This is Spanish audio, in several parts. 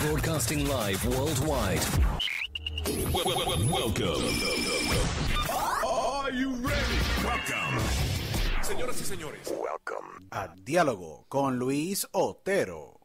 broadcasting live worldwide. Welcome. Are you ready? Welcome. Señoras y señores. Welcome a Diálogo con Luis Otero.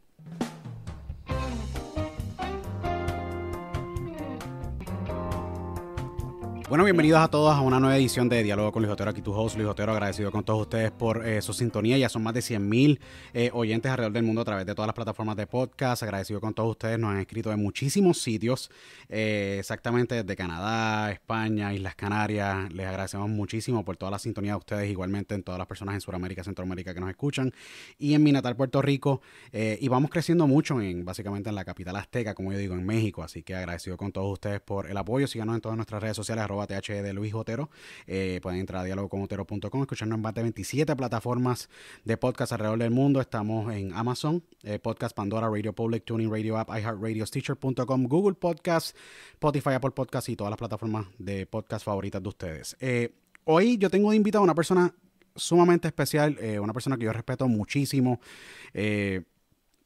Bueno, bienvenidos a todos a una nueva edición de Diálogo con Luis Otero, aquí tu host Luis Otero, agradecido con todos ustedes por eh, su sintonía, ya son más de 100.000 mil eh, oyentes alrededor del mundo a través de todas las plataformas de podcast, agradecido con todos ustedes, nos han escrito de muchísimos sitios, eh, exactamente desde Canadá, España, Islas Canarias, les agradecemos muchísimo por toda la sintonía de ustedes, igualmente en todas las personas en Sudamérica, Centroamérica que nos escuchan y en mi natal Puerto Rico, y vamos creciendo mucho en básicamente en la capital azteca, como yo digo, en México, así que agradecido con todos ustedes por el apoyo, síganos en todas nuestras redes sociales, arroba de Luis Otero. Eh, pueden entrar a diálogo con Otero.com, escucharnos en más de 27 plataformas de podcast alrededor del mundo. Estamos en Amazon, eh, Podcast Pandora, Radio Public, Tuning Radio App, iHeartRadio, Stitcher.com, Google Podcasts, Spotify, Apple Podcasts y todas las plataformas de podcast favoritas de ustedes. Eh, hoy yo tengo de invitado a una persona sumamente especial, una persona que yo respeto muchísimo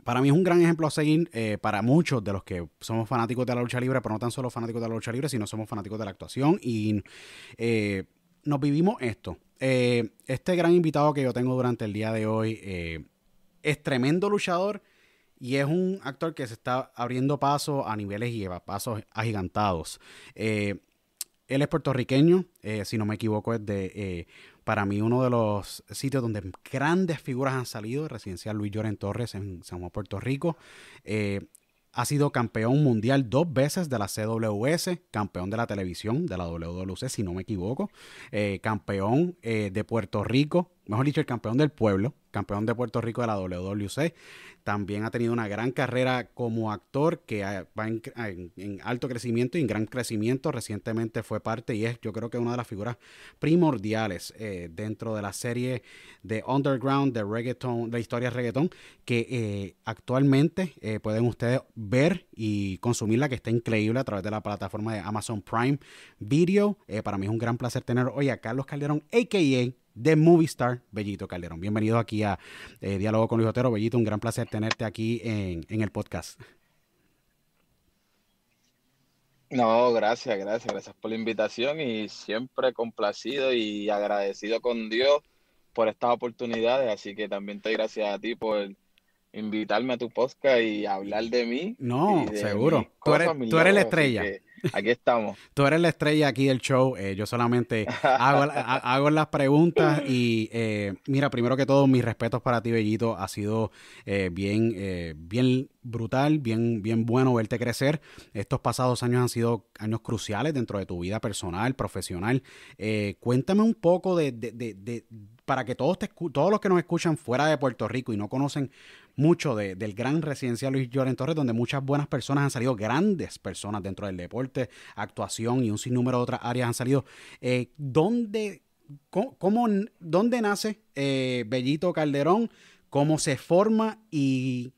para mí es un gran ejemplo a seguir eh, para muchos de los que somos fanáticos de la lucha libre, pero no tan solo fanáticos de la lucha libre, sino somos fanáticos de la actuación y eh, nos vivimos esto. Eh, este gran invitado que yo tengo durante el día de hoy es tremendo luchador y es un actor que se está abriendo paso a niveles y lleva pasos agigantados. él es puertorriqueño, si no me equivoco, es de para mí uno de los sitios donde grandes figuras han salido, Residencial Luis Lloren Torres en San Juan, Puerto Rico. Eh, ha sido campeón mundial dos veces de la CWS, campeón de la televisión, de la WWC, si no me equivoco, eh, campeón eh, de Puerto Rico, mejor dicho, el campeón del pueblo, campeón de Puerto Rico de la WWC. También ha tenido una gran carrera como actor que va en, alto crecimiento y en gran crecimiento. Recientemente fue parte y es yo creo que una de las figuras primordiales eh, dentro de la serie de Underground de reggaeton, de historia reggaeton, que eh, actualmente eh, pueden ustedes ver y consumirla, que está increíble a través de la plataforma de Amazon Prime Video. para mí es un gran placer tener hoy a Carlos Calderón, a.k.a de Movistar, Bellito Calderón. Bienvenido aquí a eh, Diálogo con Luis Otero. Bellito, un gran placer tenerte aquí en, el podcast. No, gracias, gracias, gracias por la invitación y siempre complacido y agradecido con Dios por estas oportunidades, así que también te doy gracias a ti por invitarme a tu podcast y hablar de mí. No, seguro. Tú eres, tú eres, la estrella aquí estamos. Tú eres la estrella aquí del show. Eh, yo solamente hago, las preguntas y eh, mira, primero que todo, mis respetos para ti, Bellito. Ha sido eh, bien, bien brutal, bien, bien bueno verte crecer. Estos pasados años han sido años cruciales dentro de tu vida personal, profesional. cuéntame un poco de, para que todos, te, todos los que nos escuchan fuera de Puerto Rico y no conocen mucho de, del gran residencial Luis Lloren Torres, donde muchas buenas personas han salido, grandes personas dentro del deporte, actuación y un sinnúmero de otras áreas han salido. Eh, ¿Dónde cómo, dónde nace eh, Bellito Calderón? ¿Cómo se forma y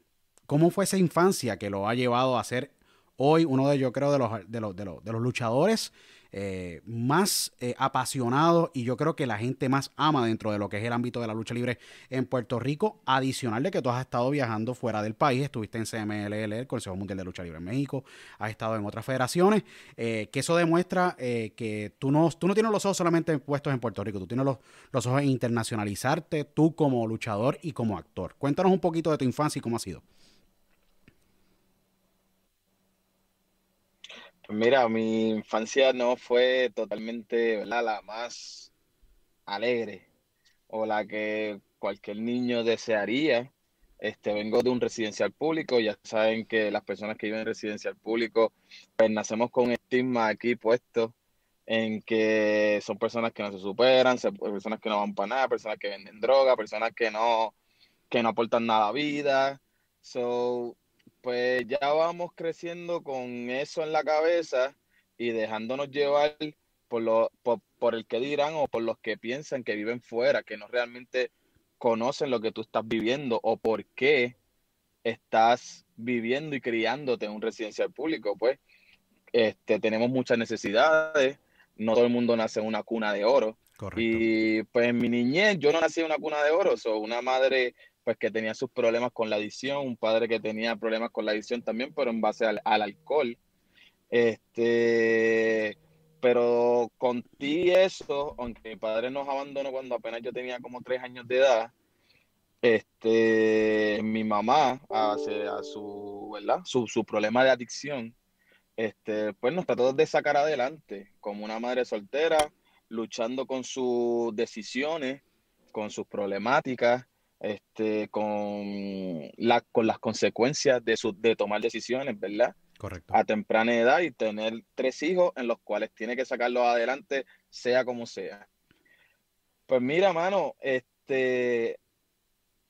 cómo fue esa infancia que lo ha llevado a ser hoy uno de, yo creo, de los, de los, de los luchadores? Eh, más eh, apasionado y yo creo que la gente más ama dentro de lo que es el ámbito de la lucha libre en Puerto Rico, adicional de que tú has estado viajando fuera del país, estuviste en CMLL, el Consejo Mundial de Lucha Libre en México, has estado en otras federaciones, eh, que eso demuestra que tú no, tú no tienes los ojos solamente puestos en Puerto Rico, tú tienes los, los ojos en internacionalizarte tú como luchador y como actor. Cuéntanos un poquito de tu infancia y cómo ha sido. Mira, mi infancia no fue totalmente, La más alegre o la que cualquier niño desearía. Este, vengo de un residencial público, ya saben que las personas que viven en residencial público, pues nacemos con un estigma aquí puesto en que son personas que no se superan, personas que no van para nada, personas que venden droga, personas que no, que no aportan nada a la vida. So, pues ya vamos creciendo con eso en la cabeza y dejándonos llevar por, lo, por, el que dirán o por los que piensan que viven fuera, que no realmente conocen lo que tú estás viviendo o por qué estás viviendo y criándote en un residencial público. Pues este, tenemos muchas necesidades, no todo el mundo nace en una cuna de oro. Y pues mi niñez yo no nací en una cuna de oro, soy una madre pues que tenía sus problemas con la adicción, un padre que tenía problemas con la adicción también, pero en base al, al alcohol. Este, pero con ti eso, aunque mi padre nos abandonó cuando apenas yo tenía como tres años de edad, este, mi mamá, a, ah, a su, ¿verdad? Su, su, problema de adicción, este, pues nos trató de sacar adelante como una madre soltera, luchando con sus decisiones, con sus problemáticas, este, con, con las consecuencias de, su, de tomar decisiones, ¿verdad? Correcto. A temprana edad y tener tres hijos en los cuales tiene que sacarlos adelante, sea como sea. Pues mira, mano, este,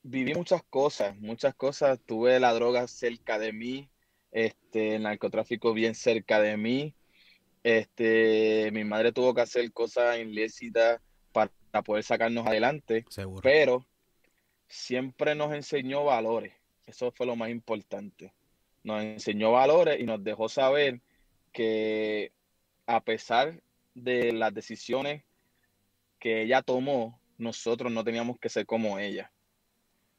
viví muchas cosas, muchas cosas. Tuve la droga cerca de mí, este, el narcotráfico bien cerca de mí. Este, mi madre tuvo que hacer cosas ilícitas para, poder sacarnos adelante. Seguro. Pero siempre nos enseñó valores. Eso fue lo más importante. Nos enseñó valores y nos dejó saber que a pesar de las decisiones que ella tomó, nosotros no teníamos que ser como ella.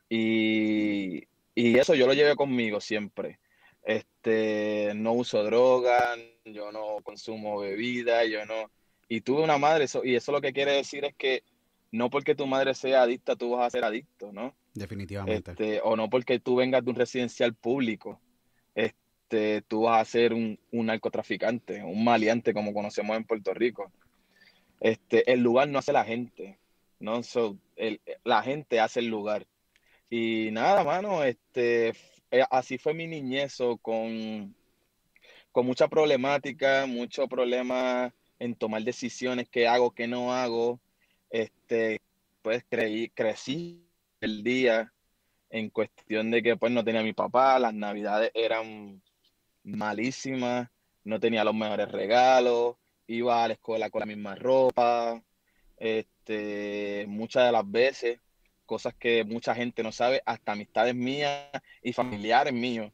Y, eso yo lo llevé conmigo siempre. Este, no uso drogas, yo no consumo bebida, yo no... Y tuve una madre, y eso lo que quiere decir es que no porque tu madre sea adicta tú vas a ser adicto, ¿no? Definitivamente. Este, o no porque tú vengas de un residencial público, este, tú vas a ser un, narcotraficante, un maleante como conocemos en Puerto Rico. Este, el lugar no hace la gente, ¿no? So, la gente hace el lugar. Y nada, mano, este, eh, así fue mi niñez con, con mucha problemática, mucho problema en tomar decisiones, qué hago, qué no hago, este, pues creí, crecí el día en cuestión de que pues no tenía mi papá, las navidades eran malísimas, no tenía los mejores regalos, iba a la escuela con la misma ropa, este, muchas de las veces, cosas que mucha gente no sabe, hasta amistades mías y familiares míos,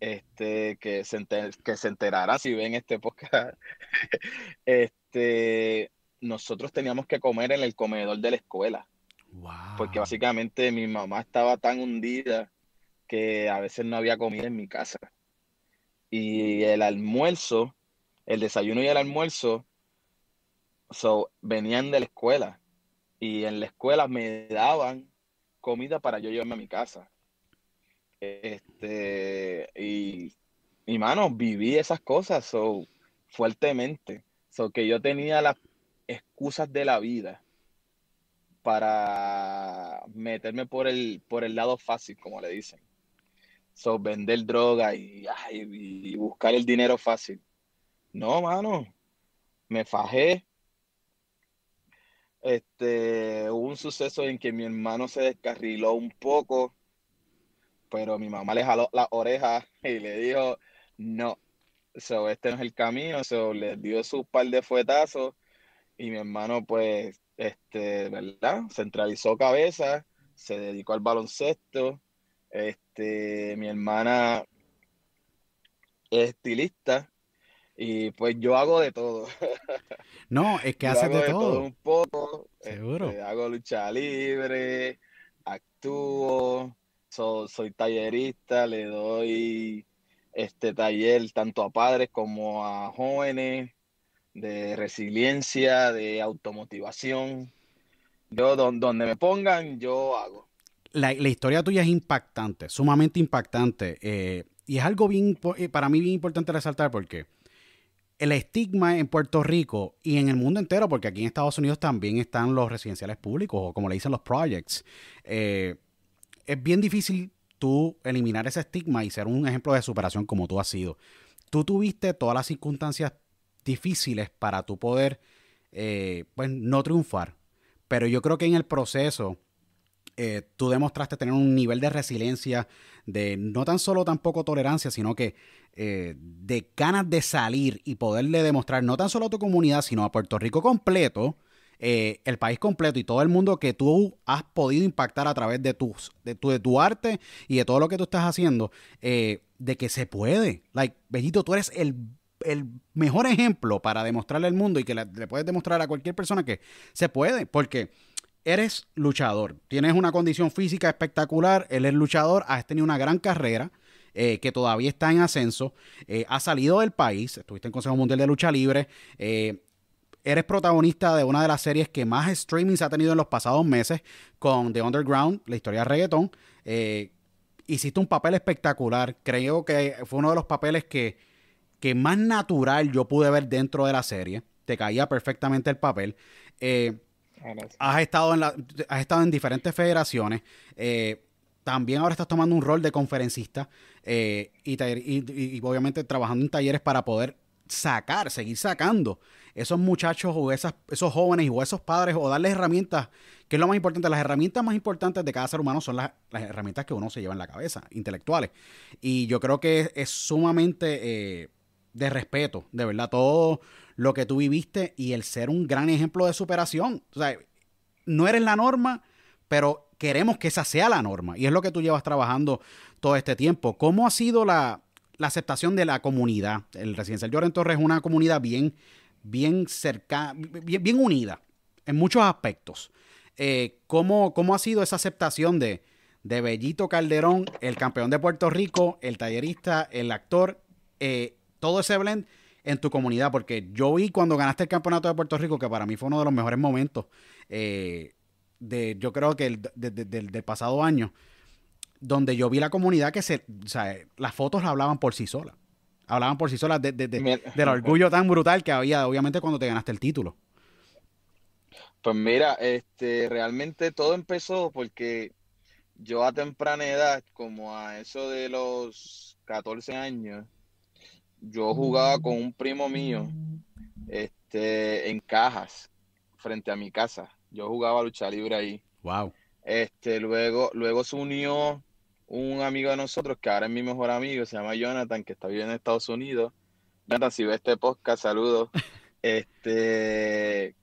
este, que, se enterará que se si ven este podcast, este, nosotros teníamos que comer en el comedor de la escuela. Wow. Porque básicamente mi mamá estaba tan hundida que a veces no había comida en mi casa. Y el almuerzo, el desayuno y el almuerzo, so, venían de la escuela. Y en la escuela me daban comida para yo llevarme a mi casa. Este, y, mi mano, viví esas cosas so, fuertemente. So, que yo tenía las excusas de la vida para meterme por el, por el lado fácil, como le dicen. So, vender droga y, buscar el dinero fácil. No, mano, me fajé. Este, hubo un suceso en que mi hermano se descarriló un poco, pero mi mamá le jaló la oreja y le dijo, no, so, este no es el camino, so, le dio su par de fuetazos y mi hermano, pues, este, ¿verdad? Centralizó cabeza, se dedicó al baloncesto. Este, mi hermana es estilista y pues yo hago de todo. No, es que hago de, todo. Un poco. Seguro. Este, hago lucha libre, actúo, soy tallerista, le doy este taller tanto a padres como a jóvenes de resiliencia, de automotivación. Yo, donde me pongan, yo hago. La, historia tuya es impactante, sumamente impactante. Eh, y es algo bien, eh, para mí bien importante resaltar porque el estigma en Puerto Rico y en el mundo entero, porque aquí en Estados Unidos también están los residenciales públicos o como le dicen los projects, eh, es bien difícil tú eliminar ese estigma y ser un ejemplo de superación como tú has sido. Tú tuviste todas las circunstancias difíciles para tu poder eh, pues, no triunfar. Pero yo creo que en el proceso eh, tú demostraste tener un nivel de resiliencia, de no tan solo tampoco tolerancia, sino que eh, de ganas de salir y poderle demostrar no tan solo a tu comunidad, sino a Puerto Rico completo, el país completo y todo el mundo que tú has podido impactar a través de, tus, de, tu, de tu arte y de todo lo que tú estás haciendo, de que se puede. Like, Bellito, tú eres el el mejor ejemplo para demostrarle al mundo y que le puedes demostrar a cualquier persona que se puede, porque eres luchador, tienes una condición física espectacular, él es luchador, has tenido una gran carrera. Eh, que todavía está en ascenso, eh, ha has salido del país, estuviste en Consejo Mundial de Lucha Libre, eh, eres protagonista de una de las series que más streamings ha tenido en los pasados meses con The Underground, la historia de reggaetón. hiciste un papel espectacular. Creo que fue uno de los papeles que que más natural yo pude ver dentro de la serie. Te caía perfectamente el papel. Eh, has, estado en estado en diferentes federaciones. Eh, también ahora estás tomando un rol de conferencista eh, y, obviamente trabajando en talleres para poder sacar, seguir sacando esos muchachos o esos jóvenes o esos padres o darles herramientas, que es lo más importante. Las herramientas más importantes de cada ser humano son las, herramientas que uno se lleva en la cabeza, intelectuales. Y yo creo que es sumamente de respeto, de verdad, todo lo que tú viviste y el ser un gran ejemplo de superación. O sea, no eres la norma, pero queremos que esa sea la norma y es lo que tú llevas trabajando todo este tiempo. ¿Cómo ha sido la, la aceptación de la comunidad? El Residencial Lloren Torres es una comunidad bien, bien cerca, bien, unida en muchos aspectos. Eh, ¿cómo, ¿Cómo ha sido esa aceptación de, de Bellito Calderón, el campeón de Puerto Rico, el tallerista, el actor eh, todo ese blend en tu comunidad, porque yo vi cuando ganaste el campeonato de Puerto Rico, que para mí fue uno de los mejores momentos, eh, de, yo creo que del, pasado año, donde yo vi la comunidad que se, o sea, las fotos hablaban por sí solas, hablaban por sí solas de, del orgullo tan brutal que había, obviamente, cuando te ganaste el título. Pues mira, este, realmente todo empezó porque yo a temprana edad, como a eso de los 14 años, yo jugaba con un primo mío este, en cajas frente a mi casa. Yo jugaba lucha libre ahí. Wow. Este, luego, luego se unió un amigo de nosotros que ahora es mi mejor amigo, se llama Jonathan, que está viviendo en Estados Unidos. Jonathan, si ve este podcast, saludos. Este,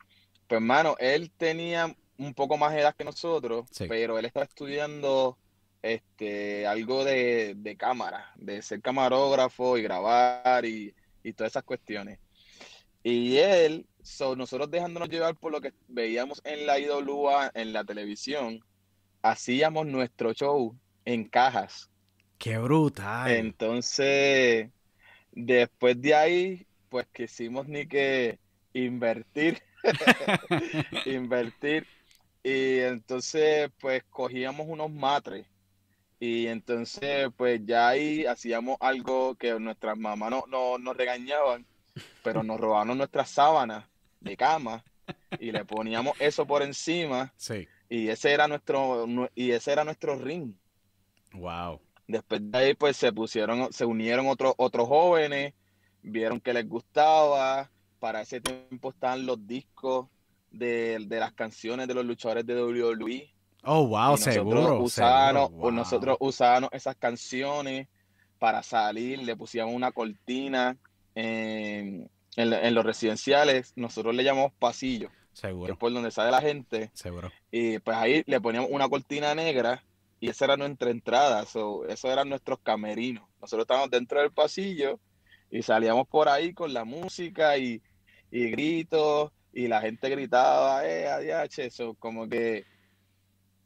pues hermano, él tenía un poco más edad que nosotros, pero él estaba estudiando este, algo de, cámara, de ser camarógrafo y grabar y, todas esas cuestiones. Y él, so, nosotros dejándonos llevar por lo que veíamos en la IWA, en la televisión, hacíamos nuestro show en cajas. ¡Qué brutal! Entonces, después de ahí, pues quisimos ni que invertir, invertir. Y entonces, pues cogíamos unos matres y entonces, pues ya ahí hacíamos algo que nuestras mamás no, nos regañaban, pero nos robaron nuestras sábanas de cama y le poníamos eso por encima. Sí. Y ese era nuestro, y ese era nuestro ring. Wow. Después de ahí, pues se pusieron, se unieron otros otros jóvenes, vieron que les gustaba. Para ese tiempo estaban los discos de, de las canciones de los luchadores de WWE Oh, wow, nosotros seguro. Pues, nosotros usábamos esas canciones para salir, le pusíamos una cortina em, en, los residenciales, nosotros le llamamos pasillo. Seguro. Que por donde sale la gente. Seguro. Y pues ahí le poníamos una cortina negra y esa era nuestra entrada, so, eso eran nuestros camerinos. Nosotros estábamos dentro del pasillo y salíamos por ahí con la música y, gritos y la gente gritaba, eh, eso como que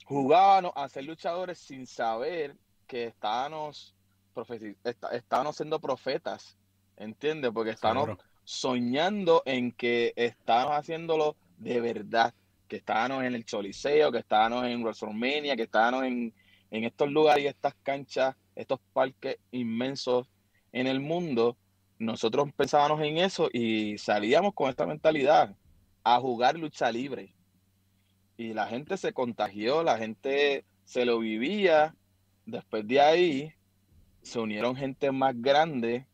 jugábamos a ser luchadores sin saber que estábamos, siendo profetas, ¿entiendes? Porque estábamos soñando en que estábamos haciéndolo de verdad, que estábamos en el Choliseo, que estábamos en WrestleMania, que estábamos en, en estos lugares y estas canchas, estos parques inmensos en el mundo. Nosotros pensábamos en eso y salíamos con esta mentalidad a jugar lucha libre y la gente se contagió, la gente se lo vivía. Después de ahí se unieron gente más grande.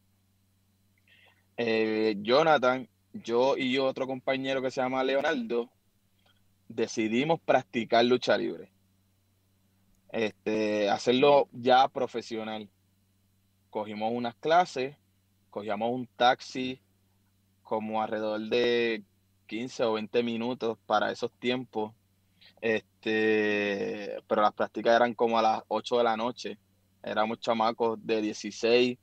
Eh, Jonathan, yo y otro compañero que se llama Leonardo, decidimos practicar lucha libre. Este, hacerlo ya profesional. Cogimos unas clases, cogíamos un taxi como alrededor de 15 o 20 minutos para esos tiempos este, pero las prácticas eran como a las 8 de la noche. Éramos chamacos de 16,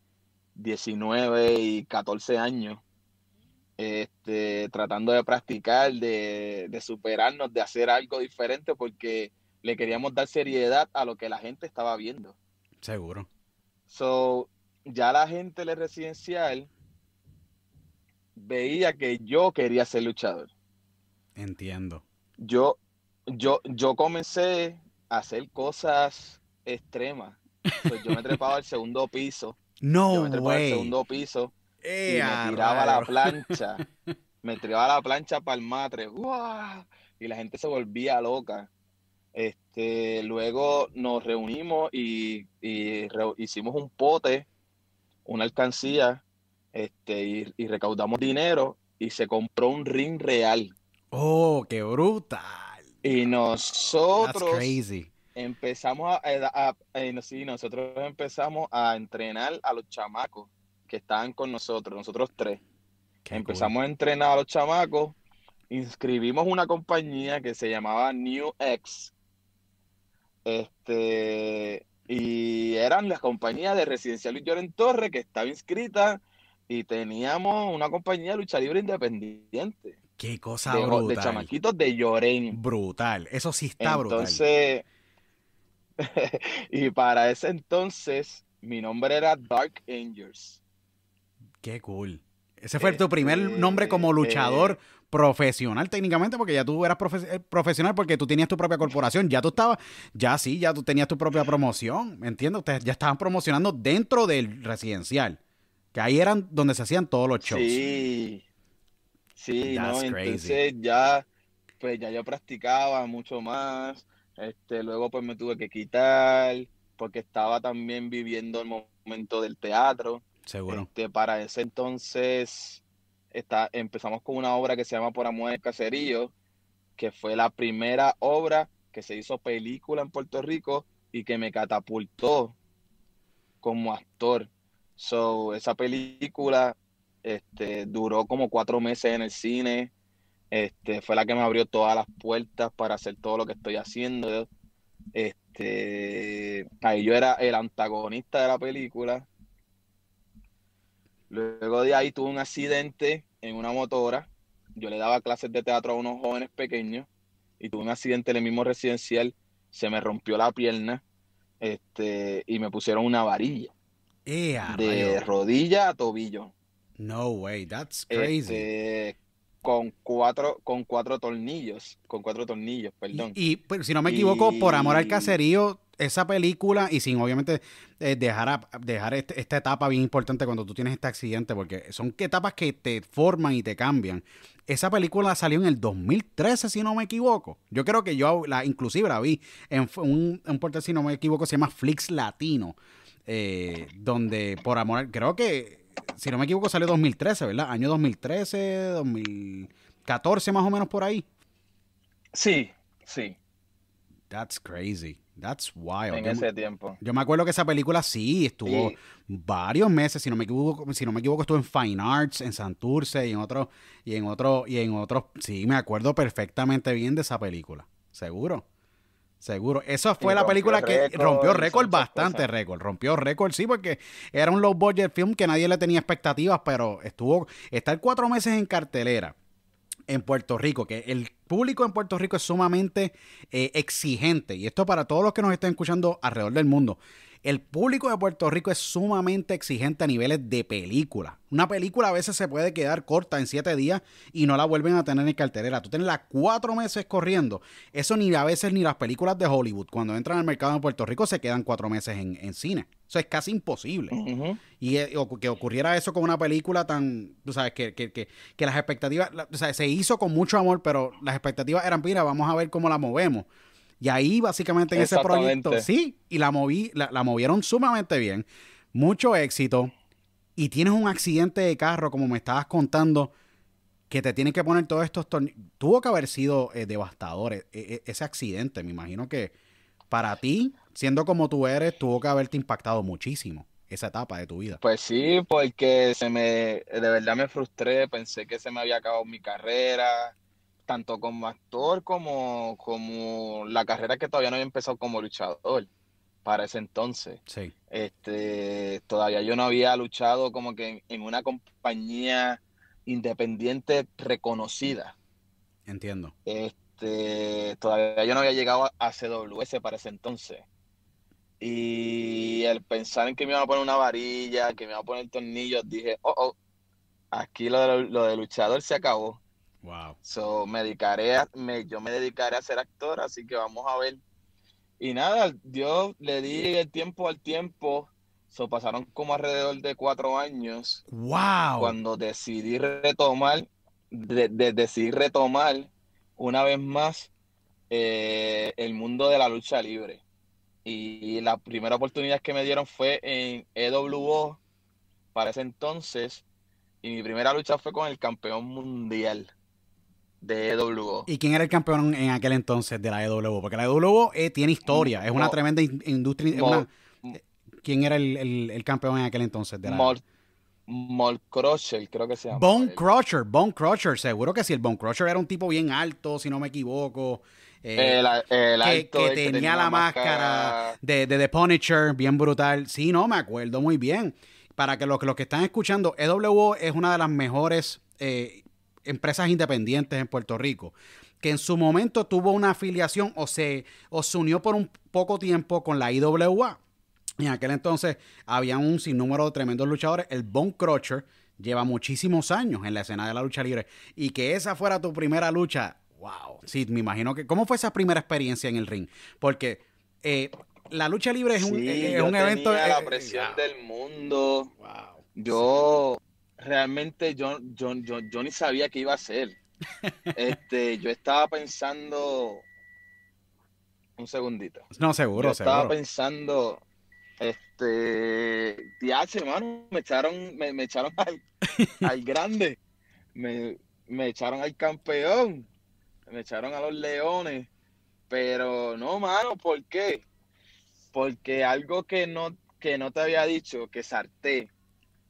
19 y 14 años. Este, tratando de practicar, de, superarnos, de hacer algo diferente, porque le queríamos dar seriedad a lo que la gente estaba viendo. Seguro. So, ya la gente de residencial veía que yo quería ser luchador. Entiendo. Yo, yo, comencé a hacer cosas extremas. yo me trepaba al segundo piso. No, Yo me trepaba al segundo piso y me tiraba la plancha. me tiraba la plancha para el matre. Y la gente se volvía loca. Este, luego nos reunimos y, hicimos un pote, una alcancía, este, y, y recaudamos dinero y se compró un ring real. ¡Oh, qué bruta! Y nosotros empezamos a, eh, nosotros empezamos a entrenar a los chamacos que estaban con nosotros, nosotros tres. empezamos a entrenar a los chamacos, inscribimos una compañía que se llamaba New X. Este, y eran las compañías de Residencial Luis en Torre que estaba inscrita y teníamos una compañía de lucha libre independiente. Qué cosa de, brutal. De chamaquitos de Lloren. Brutal, eso sí está brutal. entonces, y para ese entonces, mi nombre era Dark Angels. Qué cool. Ese fue tu este, primer nombre como luchador eh, profesional técnicamente, porque ya tú eras eh, profesional porque tú tenías tu propia corporación, ya tú estabas, ya sí, ya tú tenías tu propia promoción, ¿me entiendes? Ustedes ya estaban promocionando dentro del residencial, que ahí eran donde se hacían todos los shows. Sí. Sí, ¿no? entonces ya, pues ya yo practicaba mucho más, este, luego pues me tuve que quitar, porque estaba también viviendo el momento del teatro. Seguro. Este, para ese entonces está, empezamos con una obra que se llama Por Amor del Caserío, que fue la primera obra que se hizo película en Puerto Rico y que me catapultó como actor. So, esa película este, duró como cuatro meses en el cine. Este, fue la que me abrió todas las puertas para hacer todo lo que estoy haciendo. Este, ahí yo era el antagonista de la película. Luego de ahí tuve un accidente en una motora. Yo le daba clases de teatro a unos jóvenes pequeños y tuve un accidente en el mismo residencial. Se me rompió la pierna este, y me pusieron una varilla. de rodilla a tobillo. No way, that's crazy. Este, con cuatro, con cuatro tornillos, con cuatro tornillos, perdón. Y, si no me equivoco, por amor al caserío, esa película y sin obviamente eh, dejar, dejar este, esta etapa bien importante cuando tú tienes este accidente, porque son etapas que te forman y te cambian. Esa película salió en el 2013, si no me equivoco. Yo creo que yo la, inclusive la vi en un, un portal, si no me equivoco, se llama Flix Latino, eh, donde por amor, creo que si no me equivoco, salió 2013, ¿verdad? Año 2013, 2014 más o menos por ahí. Sí, sí. That's crazy. That's wild. En ese tiempo. Yo me acuerdo que esa película sí estuvo varios meses, si no me equivoco, si no me equivoco estuvo en Fine Arts, en Santurce y en otros y en otro y en otros. Sí, me acuerdo perfectamente bien de esa película. Seguro. Seguro. Esa fue la película que rompió récord, bastante récord. Rompió récord, sí, porque era un low budget film que nadie le tenía expectativas, pero estuvo, estar cuatro meses en cartelera en Puerto Rico, que el público en Puerto Rico es sumamente eh, exigente. Y esto para todos los que nos estén escuchando alrededor del mundo. El público de Puerto Rico es sumamente exigente a niveles de película. Una película a veces se puede quedar corta en siete días y no la vuelven a tener en cartelera. Tú tienes las cuatro meses corriendo. Eso ni a veces ni las películas de Hollywood cuando entran al mercado en Puerto Rico se quedan cuatro meses en, cine. Eso es casi imposible. Y eh, que ocurriera eso con una película tan, tú sabes, que, que, que, las expectativas, o sea, se hizo con mucho amor, pero las expectativas eran, mira, vamos a ver cómo la movemos. Y ahí básicamente en ese proyecto, sí, y la, moví, la, la movieron sumamente bien, mucho éxito, y tienes un accidente de carro, como me estabas contando, que te tienen que poner todos estos tornillos. Tuvo que haber sido eh, devastador eh, eh, ese accidente, me imagino que para ti, siendo como tú eres, tuvo que haberte impactado muchísimo esa etapa de tu vida. Pues sí, porque se me, de verdad me frustré, pensé que se me había acabado mi carrera, tanto como actor como, como la carrera que todavía no había empezado como luchador para ese entonces. Este, todavía yo no había luchado como que en, una compañía independiente reconocida. Entiendo. Este, todavía yo no había llegado a CWS para ese entonces. Y el pensar en que me iban a poner una varilla, que me iban a poner tornillos, dije, oh, oh, aquí lo lo de luchador se acabó. So, me dedicaré yo me dedicaré a ser actor, así que vamos a ver. Y nada, yo le di el tiempo al tiempo. So, pasaron como alrededor de cuatro años. ¡Wow! Cuando decidí retomar, de, retomar una vez más eh, el mundo de la lucha libre. Y, y la primera oportunidad que me dieron fue en EWO para ese entonces. Y mi primera lucha fue con el campeón mundial de EWO. ¿Y quién era el campeón en aquel entonces de la EW? Porque la EWO eh, tiene historia, es una tremenda industria. ¿Quién era el, campeón en aquel entonces de la Mol, Mol creo que se llama. Bone Crusher, Bone seguro que sí. El Bone Crusher era un tipo bien alto, si no me equivoco. Eh, el, que, este tenía la máscara, de, The Punisher, bien brutal. Sí, no, me acuerdo muy bien. Para que los, los que están escuchando, EWO es una de las mejores eh, empresas independientes en Puerto Rico, que en su momento tuvo una afiliación o se, o se unió por un poco tiempo con la IWA. En aquel entonces había un sinnúmero de tremendos luchadores. El Bone Crusher lleva muchísimos años en la escena de la lucha libre. Y que esa fuera tu primera lucha, wow. Sí, me imagino que. ¿Cómo fue esa primera experiencia en el ring? Porque eh, la lucha libre es un, eh, evento. La eh, presión del mundo. Wow. Yo realmente yo, yo, ni sabía qué iba a ser. Este, yo estaba pensando. Un segundito. No, seguro, yo Estaba pensando. Este. hace hermano, me echaron, me, echaron al, grande. Me, echaron al campeón. Me echaron a los leones. Pero no, mano, ¿por qué? Porque algo que no, que no te había dicho, que sarté,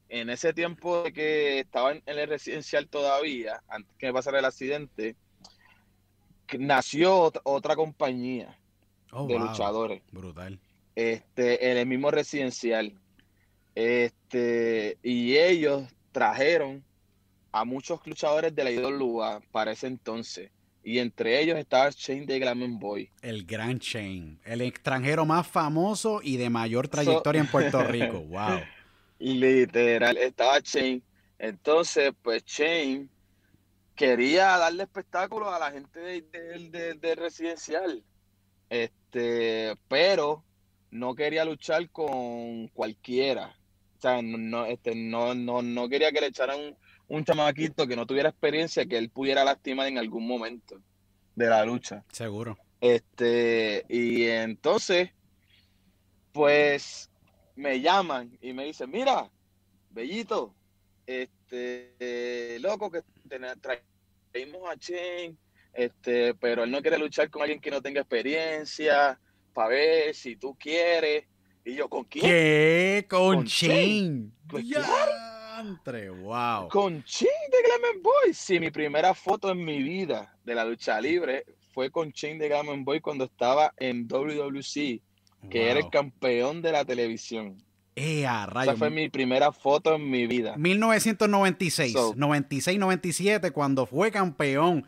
en ese tiempo de que estaba en, el residencial todavía, antes que me pasara el accidente, nació otra compañía oh, de luchadores. Brutal. Este, en el mismo residencial. Este, y ellos trajeron a muchos luchadores de la IWA para ese entonces. Y entre ellos estaba Shane de Glamour Boy. El gran Shane, el extranjero más famoso y de mayor trayectoria en Puerto Rico. ¡Wow! Literal, estaba Shane Entonces, pues Shane quería darle espectáculo a la gente de, residencial. Este, pero no quería luchar con cualquiera. O sea, este, no, no, quería que le echaran un, un chamaquito que no tuviera experiencia que él pudiera lastimar en algún momento de la lucha. Seguro. Este, y entonces, pues me llaman y me dicen, mira, Bellito, este, eh, loco que traímos a chain este, pero él no quiere luchar con alguien que no tenga experiencia, para ver si tú quieres. Y yo, ¿con quién? ¿Qué? Con, ¿Con pues wow. Con chain de Glamour Boy. Sí, mi primera foto en mi vida de la lucha libre fue con chain de Glamour Boy cuando estaba en WWC que era el campeón de la televisión. Eh, Ea, Esa fue mi primera foto en mi vida. 1996, 96-97, cuando fue campeón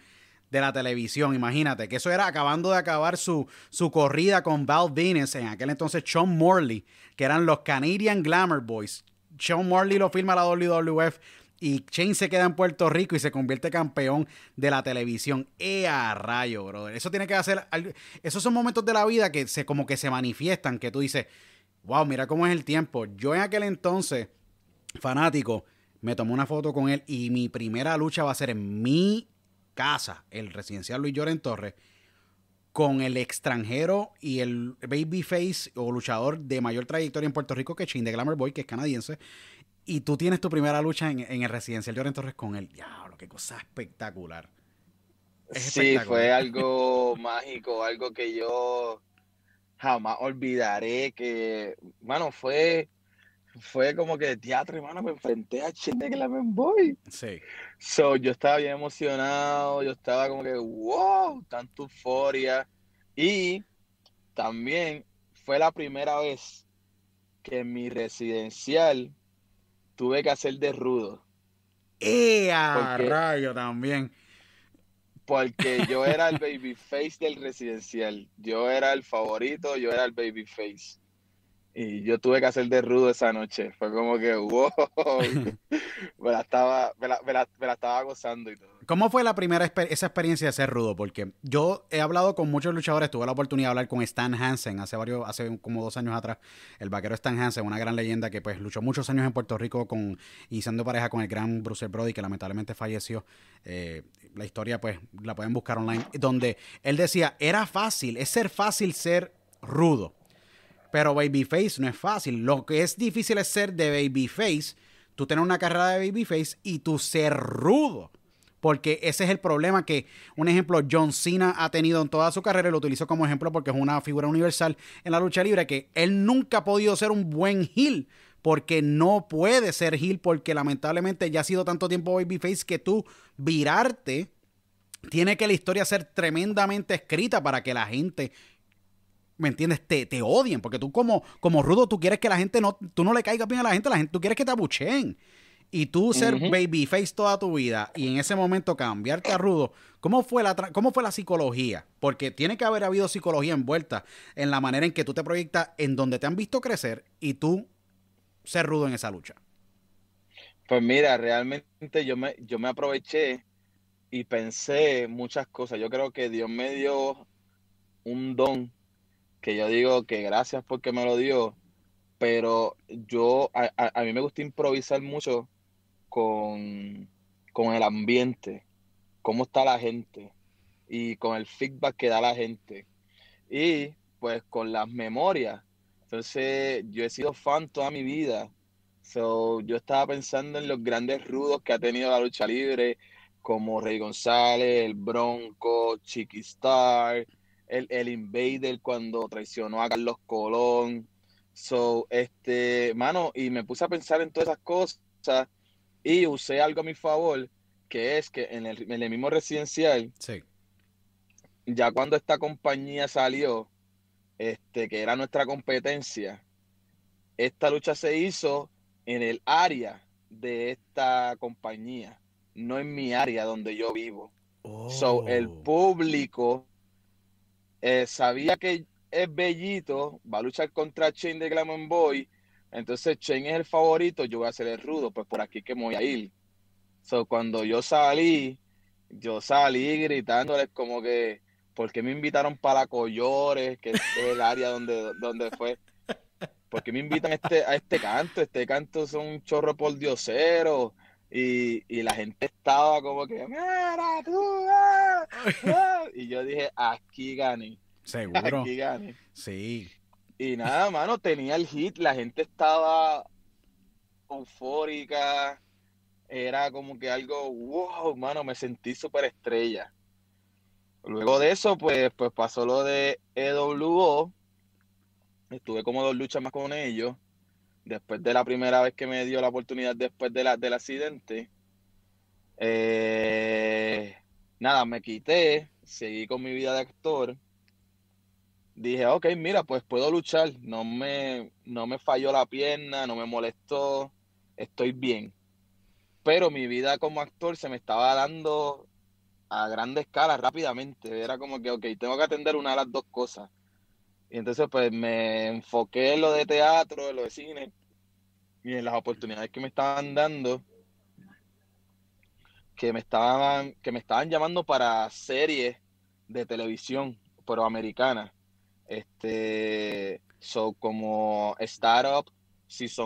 de la televisión. Imagínate que eso era acabando de acabar su, su corrida con Val Venus, en aquel entonces Sean Morley, que eran los Canadian Glamour Boys. Sean Morley lo firma la WWF y Shane se queda en Puerto Rico y se convierte campeón de la televisión. ¡Ea ¡Eh, rayo, brother! Eso tiene que hacer. Esos son momentos de la vida que se, como que se manifiestan, que tú dices, wow, mira cómo es el tiempo. Yo en aquel entonces, fanático, me tomé una foto con él y mi primera lucha va a ser en mi casa, el residencial Luis Lloren Torres, con el extranjero y el babyface o luchador de mayor trayectoria en Puerto Rico, que es Shane de Glamour Boy, que es canadiense y tú tienes tu primera lucha en, el residencial de Oren Torres con el diablo, qué cosa espectacular. sí, fue algo mágico, algo que yo jamás olvidaré, que, mano, fue, fue como que teatro, hermano, me enfrenté a la ven Boy. Sí. So, yo estaba bien emocionado, yo estaba como que, wow, tanta euforia. Y también fue la primera vez que mi residencial tuve que hacer de rudo. eh, rayo también. Porque yo era el babyface del residencial. Yo era el favorito, yo era el babyface y yo tuve que hacer de rudo esa noche. Fue como que, wow, me, la estaba, me, la, me, la, estaba gozando y todo. ¿Cómo fue la primera esa experiencia de ser rudo? Porque yo he hablado con muchos luchadores, tuve la oportunidad de hablar con Stan Hansen hace varios, hace como dos años atrás, el vaquero Stan Hansen, una gran leyenda que pues luchó muchos años en Puerto Rico con, y siendo pareja con el gran Bruce Brody, que lamentablemente falleció. Eh, la historia pues la pueden buscar online, donde él decía, era fácil, es ser fácil ser rudo pero Babyface no es fácil. Lo que es difícil es ser de Babyface, tú tener una carrera de Babyface y tú ser rudo. Porque ese es el problema que, un ejemplo, John Cena ha tenido en toda su carrera y lo utilizo como ejemplo porque es una figura universal en la lucha libre, que él nunca ha podido ser un buen heel porque no puede ser heel porque lamentablemente ya ha sido tanto tiempo babyface que tú virarte tiene que la historia ser tremendamente escrita para que la gente ¿me entiendes? Te, te odien, porque tú como, como rudo, tú quieres que la gente no, tú no le caiga bien a la gente, la gente, tú quieres que te abucheen. Y tú ser babyface toda tu vida y en ese momento cambiarte a rudo, ¿cómo fue, la ¿cómo fue la psicología? Porque tiene que haber habido psicología envuelta en la manera en que tú te proyectas, en donde te han visto crecer y tú ser rudo en esa lucha. Pues mira, realmente yo me, yo me aproveché y pensé muchas cosas. Yo creo que Dios me dio un don que yo digo que gracias porque me lo dio, pero yo, a, mí me gusta improvisar mucho con, con el ambiente, cómo está la gente y con el feedback que da la gente. Y pues con las memorias. Entonces yo he sido fan toda mi vida. So, yo estaba pensando en los grandes rudos que ha tenido la lucha libre, como Rey González, el Bronco, Chiquistar el, el Invader cuando traicionó a Carlos Colón. So, este, mano, y me puse a pensar en todas esas cosas y usé algo a mi favor, que es que en el, mismo residencial, ya cuando esta compañía salió, este, que era nuestra competencia, esta lucha se hizo en el área de esta compañía, no en mi área donde yo vivo. So, el oh. público eh, sabía que es bellito, va a luchar contra Chain de Glamour Boy, entonces Chain es el favorito, yo voy a ser el rudo, pues por aquí que me voy a ir. So, cuando yo salí, yo salí gritándoles como que, ¿por qué me invitaron para Collores, que es el área donde, donde fue? ¿Por qué me invitan a este, a este canto? Este canto es un chorro por diosero. Y, la gente estaba como que, mira tú, ah, ah". y yo dije, aquí gané. Seguro. Aquí gané. Sí. Y nada, mano, tenía el hit, la gente estaba eufórica, era como que algo, wow, mano, me sentí súper estrella. Luego de eso, pues, pues pasó lo de EWO, estuve como dos luchas más con ellos, después de la primera vez que me dio la oportunidad después del accidente, eh, nada, me quité, seguí con mi vida de actor. Dije, ok, mira, pues puedo luchar. No me, no me falló la pierna, no me molestó, estoy bien. Pero mi vida como actor se me estaba dando a grande escala rápidamente. Era como que, ok, tengo que atender una de las dos cosas. Y entonces pues me enfoqué en lo de teatro, en lo de cine y las oportunidades que me estaban dando, que me estaban, que me estaban llamando para series de televisión, pero americanas. Este, son como Startup,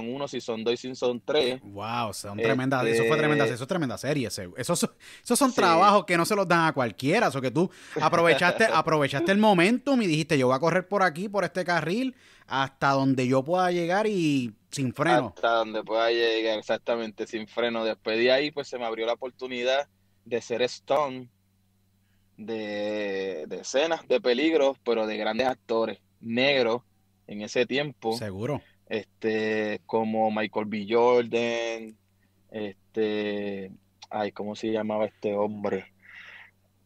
uno, si son 2 y son 3. Wow, son tremendas, eso fue este tremenda, eso es tremenda serie. Esos, son trabajos que no se los dan a cualquiera, eso que tú aprovechaste, aprovechaste el momento y dijiste, yo voy a correr por aquí, por este carril, hasta donde yo pueda llegar y sin freno. Hasta donde pueda llegar, exactamente, sin freno. Después de ahí, pues se me abrió la oportunidad de ser Stone, de, de escenas, de peligros, pero de grandes actores negros en ese tiempo. Seguro. Este, como Michael B. Jordan, este, ay, ¿cómo se llamaba este hombre?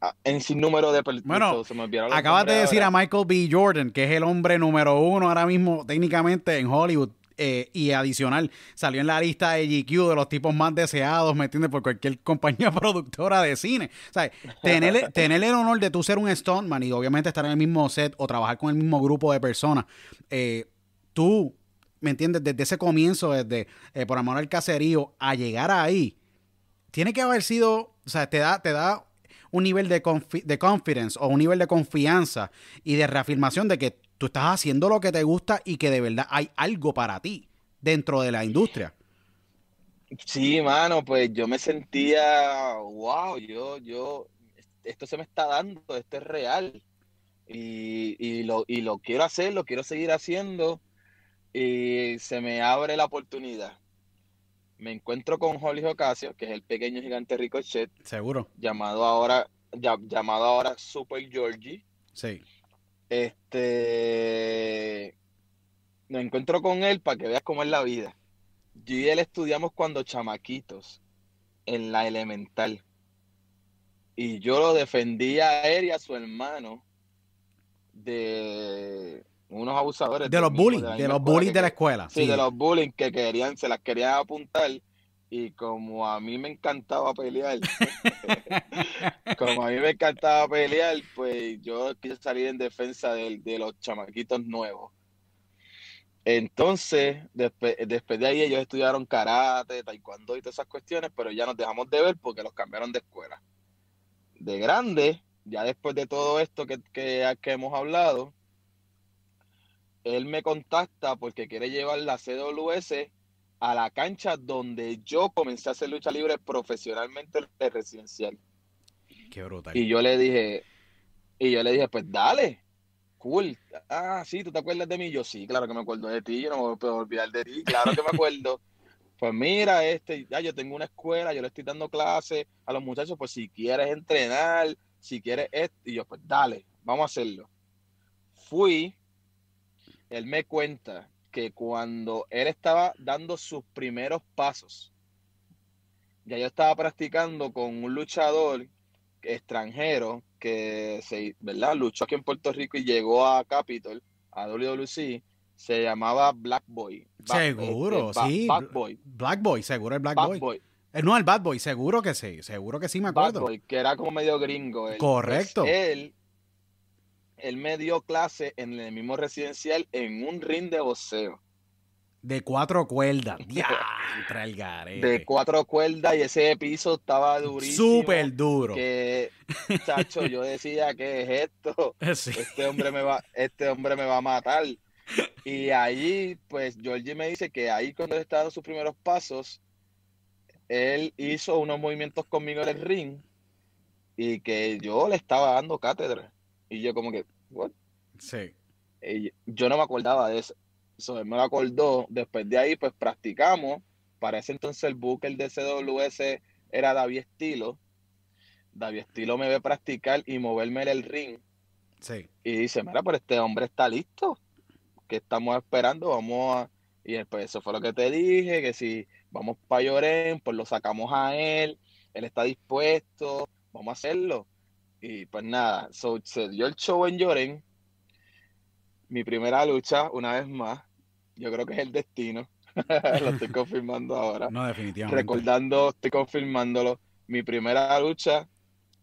Ah, en sin número de Bueno, acabas de decir a Michael B. Jordan, que es el hombre número uno ahora mismo técnicamente en Hollywood, eh, y adicional, salió en la lista de GQ de los tipos más deseados, ¿me entiendes? Por cualquier compañía productora de cine. O sea, tener, el honor de tú ser un stoneman y obviamente estar en el mismo set o trabajar con el mismo grupo de personas, eh, tú, ¿me entiendes? Desde ese comienzo, desde eh, Por Amor al Caserío, a llegar ahí, tiene que haber sido, o sea, te da, te da un nivel de, de confidence o un nivel de confianza y de reafirmación de que tú estás haciendo lo que te gusta y que de verdad hay algo para ti dentro de la industria. Sí, mano, pues yo me sentía, wow, yo, yo, esto se me está dando, esto es real. Y, lo, quiero hacer, lo quiero seguir haciendo. Y se me abre la oportunidad. Me encuentro con Holly Ocasio, que es el pequeño gigante Ricochet. Seguro. Llamado ahora, llamado ahora Super Georgie. Sí este, me encuentro con él para que veas cómo es la vida. Yo y él estudiamos cuando chamaquitos, en la elemental. Y yo lo defendía a él y a su hermano de unos abusadores. De los bullying, de, los bullying de la escuela. Sí, de los bullying que querían, se las querían apuntar y como a mí me encantaba pelear, como a mí me encantaba pelear, pues yo quise salir en defensa de, los chamaquitos nuevos. Entonces, después, de ahí ellos estudiaron karate, taekwondo y todas esas cuestiones, pero ya nos dejamos de ver porque los cambiaron de escuela. De grande, ya después de todo esto que, que hemos hablado, él me contacta porque quiere llevar la CWS a la cancha donde yo comencé a hacer lucha libre profesionalmente de residencial. Qué brutal. Y yo le dije, y yo le dije, pues dale, cool. Ah, sí, ¿tú te acuerdas de mí? Yo sí, claro que me acuerdo de ti, yo no me puedo olvidar de ti, claro que me acuerdo. pues mira, este, ya yo tengo una escuela, yo le estoy dando clases a los muchachos, pues si quieres entrenar, si quieres esto, y yo, pues dale, vamos a hacerlo. Fui, él me cuenta, que cuando él estaba dando sus primeros pasos, ya yo estaba practicando con un luchador extranjero que se, ¿verdad? luchó aquí en Puerto Rico y llegó a Capitol, a WWC, se llamaba Black Boy. Eh, seguro, eh, sí. Boy. Black Boy, seguro el Black, Boy. Eh, no, el Bad Boy, seguro que sí, seguro que sí me acuerdo. Bad Boy, que era como medio gringo. Correcto. Pues, él me dio clase en el mismo residencial en un ring de boxeo. De cuatro cuerdas. Ya, De cuatro cuerdas y ese piso estaba durísimo. Súper duro. Que, chacho, yo decía, que es esto? Este, hombre me va, este hombre me va a matar. Y ahí, pues, Georgie me dice que ahí cuando él estaba en sus primeros pasos, él hizo unos movimientos conmigo en el ring y que yo le estaba dando cátedra. Y yo como que, Sí. yo no me acordaba de eso. Eso me lo acordó. Después de ahí, pues practicamos. Para ese entonces el buque de DCWS era David Estilo. David Estilo me ve practicar y moverme en el ring. Sí. Y dice, mira, pero este hombre está listo. ¿Qué estamos esperando? Vamos a... Y después eso fue lo que te dije, que si vamos para Lloren, pues lo sacamos a él, él está dispuesto, vamos a hacerlo. Y pues nada, so, se dio el show en Lloren. Mi primera lucha, una vez más. Yo creo que es el destino. Lo estoy confirmando ahora. No, definitivamente. Recordando, estoy confirmándolo. Mi primera lucha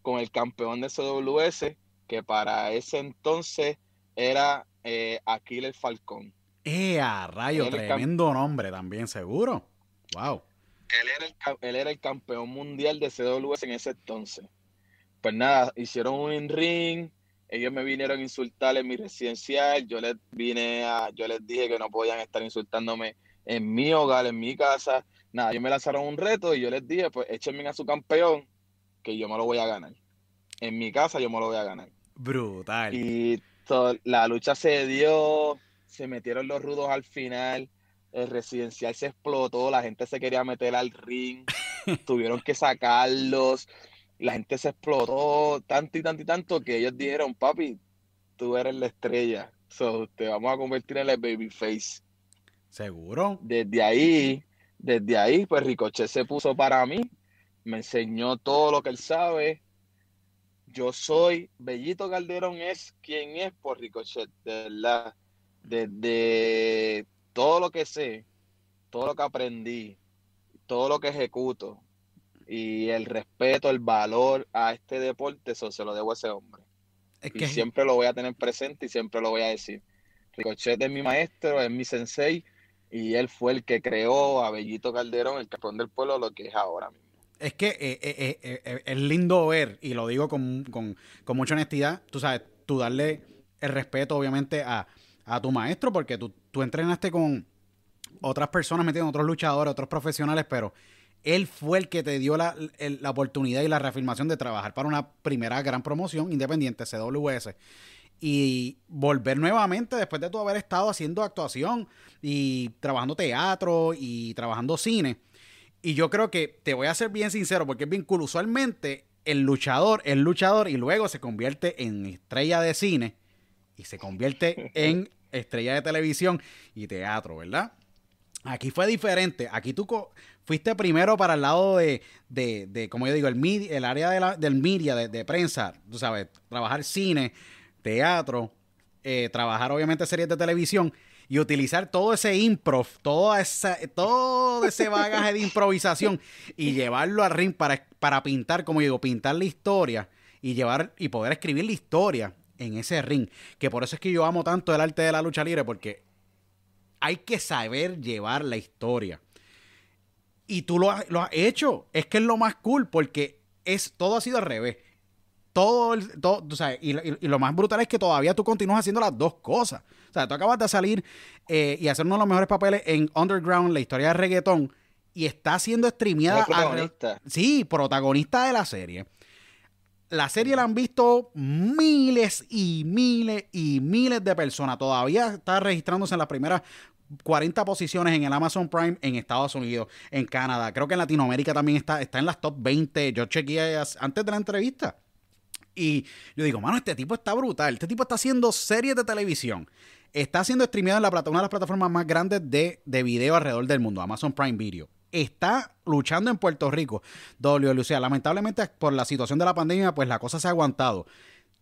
con el campeón de CWS, que para ese entonces era eh, Aquiles Falcón. ¡Ea, rayo! Tremendo nombre también, seguro. ¡Wow! Él era, el, él era el campeón mundial de CWS en ese entonces pues nada, hicieron un ring ellos me vinieron a insultar en mi residencial, yo les vine a, yo les dije que no podían estar insultándome en mi hogar, en mi casa, nada, ellos me lanzaron un reto y yo les dije, pues échenme a su campeón, que yo me lo voy a ganar. En mi casa yo me lo voy a ganar. Brutal. Y la lucha se dio, se metieron los rudos al final, el residencial se explotó, la gente se quería meter al ring, tuvieron que sacarlos la gente se explotó tanto y tanto y tanto que ellos dijeron, papi, tú eres la estrella. So, te vamos a convertir en el face. Seguro. Desde ahí, desde ahí, pues Ricochet se puso para mí. Me enseñó todo lo que él sabe. Yo soy, Bellito Calderón es quien es por Ricochet, de verdad. Desde todo lo que sé, todo lo que aprendí, todo lo que ejecuto, y el respeto, el valor a este deporte, eso se lo debo a ese hombre. Es que... Y siempre lo voy a tener presente y siempre lo voy a decir. Ricochet es mi maestro, es mi sensei y él fue el que creó a Bellito Calderón, el campeón del pueblo, lo que es ahora Es que eh, eh, eh, es lindo ver, y lo digo con, mucha honestidad, tú sabes, tú darle el respeto obviamente a, a tu maestro porque tú, entrenaste con otras personas, metiendo Otros luchadores, otros profesionales, pero él fue el que te dio la, oportunidad y la reafirmación de trabajar para una primera gran promoción independiente, CWS. Y volver nuevamente después de tú haber estado haciendo actuación y trabajando teatro y trabajando cine. Y yo creo que te voy a ser bien sincero porque es bien Usualmente el luchador es luchador y luego se convierte en estrella de cine y se convierte en estrella de televisión y teatro, ¿verdad? Aquí fue diferente. Aquí tú, fuiste primero para el lado de, como yo digo, el, el área de del media, de, prensa, tú sabes, trabajar cine, teatro, eh, trabajar obviamente series de televisión y utilizar todo ese improv, todo, esa, todo ese bagaje de improvisación y llevarlo al ring para, para pintar, como yo digo, pintar la historia y, llevar, y poder escribir la historia en ese ring. Que por eso es que yo amo tanto el arte de la lucha libre, porque hay que saber llevar la historia. Y tú lo has, lo has hecho. Es que es lo más cool porque es, todo ha sido al revés. Todo, todo y, lo más brutal es que todavía tú continúas haciendo las dos cosas. O sea, tú acabas de salir eh, y hacer uno de los mejores papeles en Underground, la historia de reggaetón, y está siendo streameada. Protagonista. sí, protagonista de la serie. La serie la han visto miles y miles y miles de personas. Todavía está registrándose en las primeras 40 posiciones en el Amazon Prime en Estados Unidos, en Canadá. Creo que en Latinoamérica también está, está en las top 20. Yo chequeé antes de la entrevista. Y yo digo, mano, este tipo está brutal. Este tipo está haciendo series de televisión. Está siendo streameado en la plataforma, una de las plataformas más grandes de, video alrededor del mundo, Amazon Prime Video está luchando en Puerto Rico. Lucía, lamentablemente por la situación de la pandemia, pues la cosa se ha aguantado.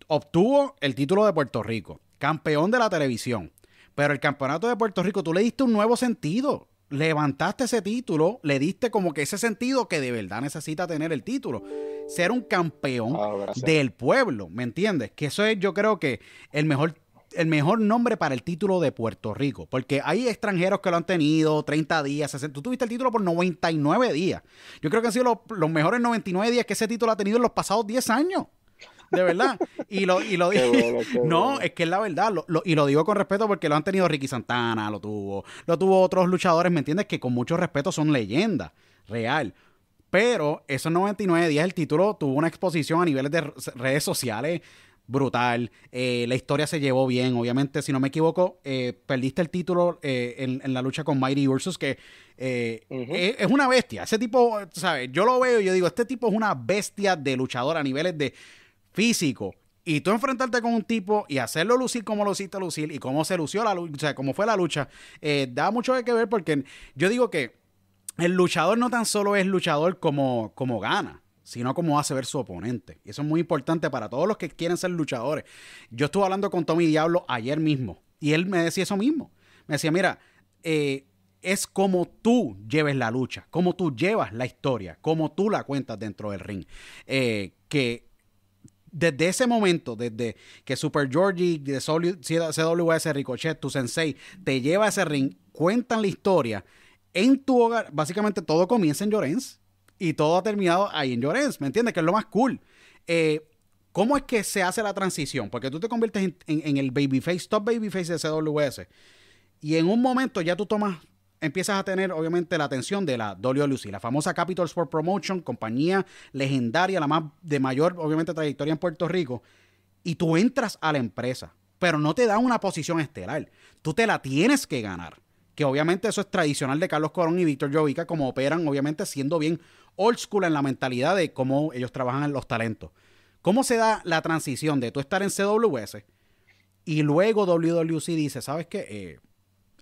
Obtuvo el título de Puerto Rico, campeón de la televisión, pero el campeonato de Puerto Rico, tú le diste un nuevo sentido. Levantaste ese título, le diste como que ese sentido que de verdad necesita tener el título. Ser un campeón ah, del pueblo, ¿me entiendes? Que eso es, yo creo que el mejor el mejor nombre para el título de Puerto Rico, porque hay extranjeros que lo han tenido 30 días, Tú tuviste el título por 99 días. Yo creo que han sido los mejores 99 días que ese título ha tenido en los pasados 10 años de verdad. Y lo, y lo No, es que es la verdad. Lo, y lo digo con respeto porque lo han tenido Ricky Santana, lo tuvo, lo tuvo otros luchadores, ¿me entiendes? Que con mucho respeto son leyendas, real. Pero esos 99 días, el título tuvo una exposición a niveles de redes sociales brutal. Eh, la historia se llevó bien. Obviamente, si no me equivoco, eh, perdiste el título eh, en, la lucha con Mighty Ursus, que es, es, una bestia. Ese tipo, ¿sabes? Yo lo veo y yo digo, este tipo es una bestia de luchador a niveles de físico, y tú enfrentarte con un tipo y hacerlo lucir como lo hiciste lucir y cómo se lució la lucha, o sea, cómo fue la lucha, eh, da mucho que ver porque yo digo que el luchador no tan solo es luchador como, como gana, sino como hace ver su oponente. Y eso es muy importante para todos los que quieren ser luchadores. Yo estuve hablando con Tommy Diablo ayer mismo y él me decía eso mismo. Me decía, mira, eh, es como tú lleves la lucha, como tú llevas la historia, como tú la cuentas dentro del ring. Eh, que desde ese momento, desde que Super Georgie de CWS Ricochet, tu sensei, te lleva a ese ring, cuentan la historia en tu hogar. Básicamente todo comienza en Llorens y todo ha terminado ahí en Llorens, ¿me entiendes? Que es lo más cool. Eh, ¿Cómo es que se hace la transición? Porque tú te conviertes en el babyface, top babyface de CWS. Y en un momento ya tú tomas empiezas a tener obviamente la atención de la WLUC, la famosa Capitals for Promotion, compañía legendaria, la más de mayor obviamente trayectoria en Puerto Rico, y tú entras a la empresa, pero no te da una posición estelar, tú te la tienes que ganar, que obviamente eso es tradicional de Carlos Corón y Víctor Jovica, como operan obviamente siendo bien old school en la mentalidad de cómo ellos trabajan los talentos. ¿Cómo se da la transición de tú estar en CWS y luego WWC dice, ¿sabes qué? Eh,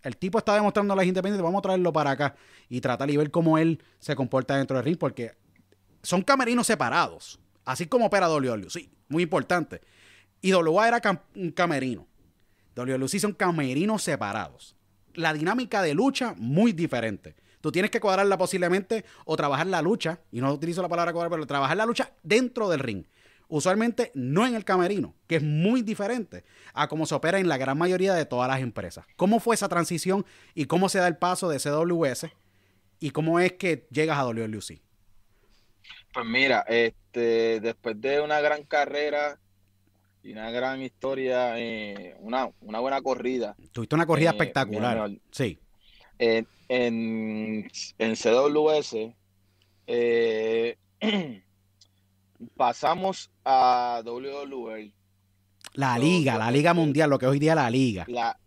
el tipo está demostrando a las independientes, vamos a traerlo para acá y tratar y ver cómo él se comporta dentro del ring, porque son camerinos separados, así como opera WLU, e, sí, muy importante. Y WA e era un camerino. E sí son camerinos separados. La dinámica de lucha muy diferente. Tú tienes que cuadrarla posiblemente o trabajar la lucha, y no utilizo la palabra cuadrar, pero trabajar la lucha dentro del ring. Usualmente no en el camerino, que es muy diferente a cómo se opera en la gran mayoría de todas las empresas. ¿Cómo fue esa transición y cómo se da el paso de CWS y cómo es que llegas a WLUC? Pues mira, este, después de una gran carrera y una gran historia, eh, una, buena corrida. Tuviste una corrida eh, espectacular. sí. En, en, en CWS, eh, pasamos a WWE. La liga, la liga este mundial, lo que hoy día la liga. La,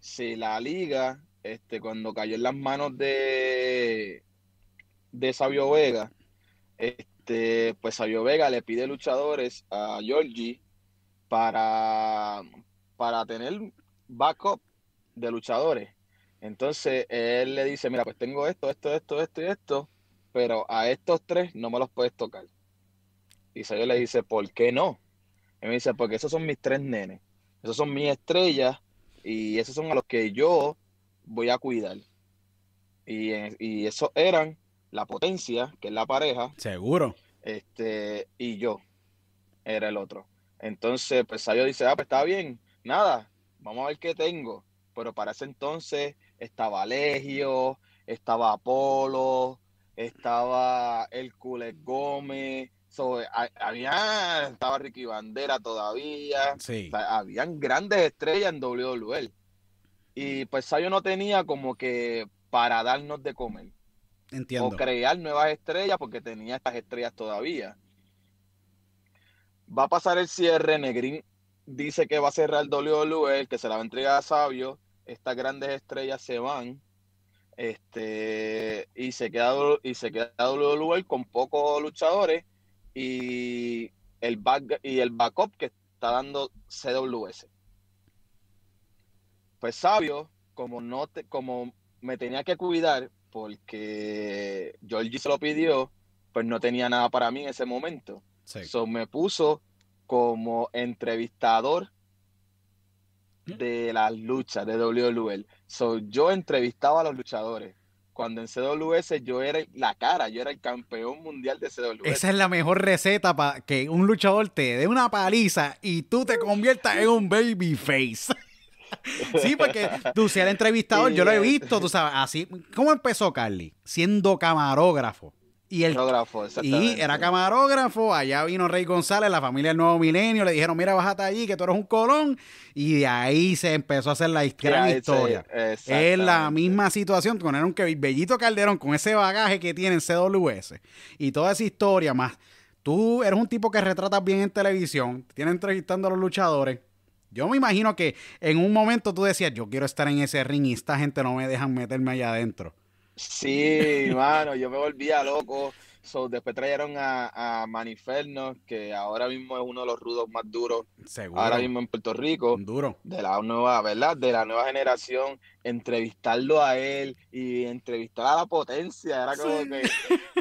sí, la liga, este, cuando cayó en las manos de, de Sabio Vega, este, pues Sabio Vega le pide luchadores a Georgie para, para tener backup de luchadores. Entonces él le dice, mira, pues tengo esto, esto, esto, esto y esto, pero a estos tres no me los puedes tocar. Y Sayo le dice, ¿por qué no? Y me dice, porque esos son mis tres nenes, esos son mis estrellas y esos son a los que yo voy a cuidar. Y, esos eran la potencia, que es la pareja. Seguro. Este, y yo era el otro. Entonces, pues Sayo dice, ah, pues está bien, nada, vamos a ver qué tengo. Pero para ese entonces estaba Legio, estaba Apolo, estaba Hércules Gómez, había, estaba Ricky Bandera todavía. habían grandes estrellas en WWE. Y pues Sabio no tenía como que para darnos de comer. Entiendo. O crear nuevas estrellas porque tenía estas estrellas todavía. Va a pasar el cierre. Negrín dice que va a cerrar e, el WWE, que se la va a entregar a Sabio. Estas grandes estrellas se van. Este, y se queda y se queda WWE con pocos luchadores y el, y el backup que está dando CWS. Pues sabio, como, no como me tenía que cuidar porque Georgie se lo pidió, pues no tenía nada para mí en ese momento. me puso como entrevistador mm. de las luchas de WL. So, yo entrevistaba a los luchadores cuando en CWS yo era la cara, yo era el campeón mundial de CWS. Esa es la mejor receta para que un luchador te dé una paliza y tú te conviertas en un babyface. sí, porque tú si el entrevistador, yo lo he visto, tú sabes, así. ¿Cómo empezó Carly? Siendo camarógrafo. Y, el, y era camarógrafo, allá vino Rey González, la familia del Nuevo Milenio, le dijeron, mira, bájate allí, que tú eres un colón, y de ahí se empezó a hacer la historia. Es la misma situación, con un Bellito Calderón, con ese bagaje que tienen CWS, y toda esa historia, más tú eres un tipo que retratas bien en televisión, te tienes entrevistando a los luchadores, yo me imagino que en un momento tú decías, yo quiero estar en ese ring y esta gente no me dejan meterme allá adentro. Sí, mano, yo me volvía loco. después trajeron a, Maniferno, que ahora mismo es uno de los rudos más duros. Ahora mismo en Puerto Rico. Duro. De la nueva, ¿verdad? De la nueva generación. Entrevistarlo a él y entrevistar a la potencia. Era como que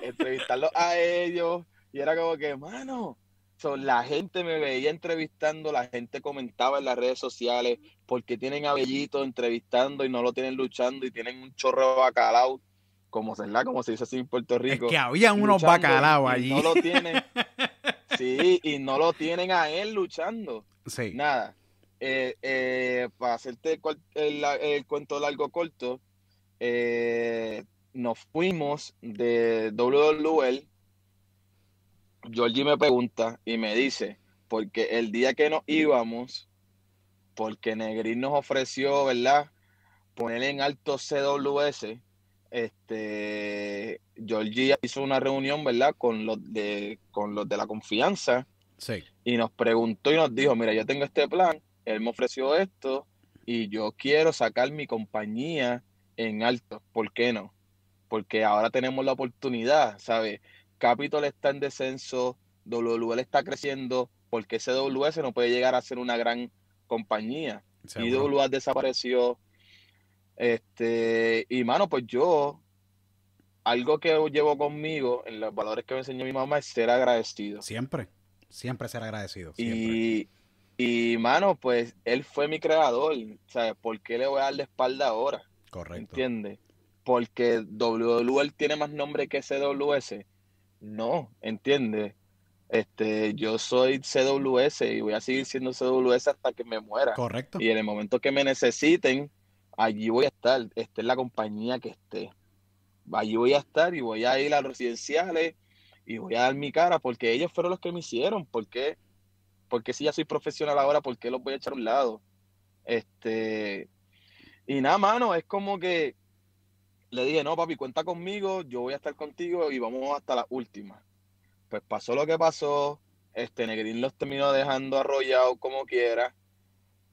entrevistarlo a ellos. Y era como que, mano, la gente me veía entrevistando, la gente comentaba en las redes sociales porque tienen a Bellito entrevistando y no lo tienen luchando y tienen un chorro de bacalao, como se, como se dice así en Puerto Rico. Es que había unos bacalao allí. No lo tienen. sí, y no lo tienen a él luchando. Sí. Nada. Eh, eh, para hacerte el, cuento largo corto, eh, nos fuimos de WWL Georgie me pregunta y me dice, porque el día que nos íbamos, porque Negrín nos ofreció, ¿verdad? Poner en alto CWS, este, Georgie hizo una reunión, ¿verdad? Con los de, con los de la confianza. Sí. Y nos preguntó y nos dijo, mira, yo tengo este plan, él me ofreció esto y yo quiero sacar mi compañía en alto. ¿Por qué no? Porque ahora tenemos la oportunidad, ¿sabes? Capital está en descenso, WL está creciendo, porque CWS no puede llegar a ser una gran compañía. Y WL desapareció. Este, y mano, pues yo, algo que llevo conmigo en los valores que me enseñó mi mamá es ser agradecido. Siempre, siempre ser agradecido. Y, mano, pues él fue mi creador. ¿Sabes? ¿Por qué le voy a dar la espalda ahora? Correcto. ¿Entiendes? Porque WL tiene más nombre que CWS no, entiende. Este, yo soy CWS y voy a seguir siendo CWS hasta que me muera. Correcto. Y en el momento que me necesiten, allí voy a estar, esté es la compañía que esté. Allí voy a estar y voy a ir a los residenciales y voy a dar mi cara porque ellos fueron los que me hicieron. porque Porque si ya soy profesional ahora, ¿por qué los voy a echar a un lado? Este, y nada, mano, es como que le dije, no, papi, cuenta conmigo, yo voy a estar contigo y vamos hasta la última. Pues pasó lo que pasó, este Negrín los terminó dejando arrollados como quiera.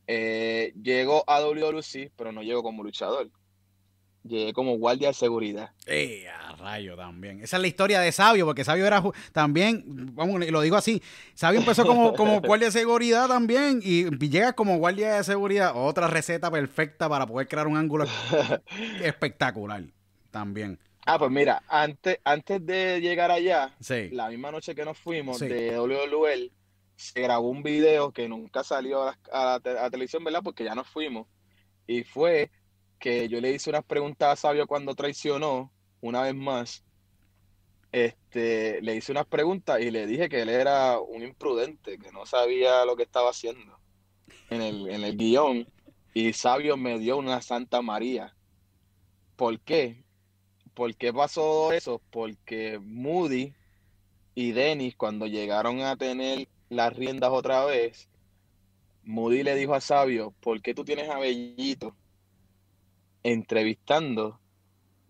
Eh, llegó a WLC, pero no llegó como luchador llegué como guardia de seguridad. ¡Eh, a rayo también! Esa es la historia de Sabio, porque Sabio era también, vamos, lo digo así, Sabio empezó como, como guardia de seguridad también y llega como guardia de seguridad. Otra receta perfecta para poder crear un ángulo espectacular también. Ah, pues mira, antes, antes de llegar allá, la misma noche que nos fuimos de Well, se grabó un video que nunca salió a la televisión, ¿verdad? Porque ya nos fuimos. Y fue que yo le hice unas preguntas a Sabio cuando traicionó, una vez más. Este, le hice unas preguntas y le dije que él era un imprudente, que no sabía lo que estaba haciendo en el, en el guión. Y Sabio me dio una Santa María. ¿Por qué? ¿Por qué pasó eso? Porque Moody y Dennis, cuando llegaron a tener las riendas otra vez, Moody le dijo a Sabio, ¿por qué tú tienes a Bellito entrevistando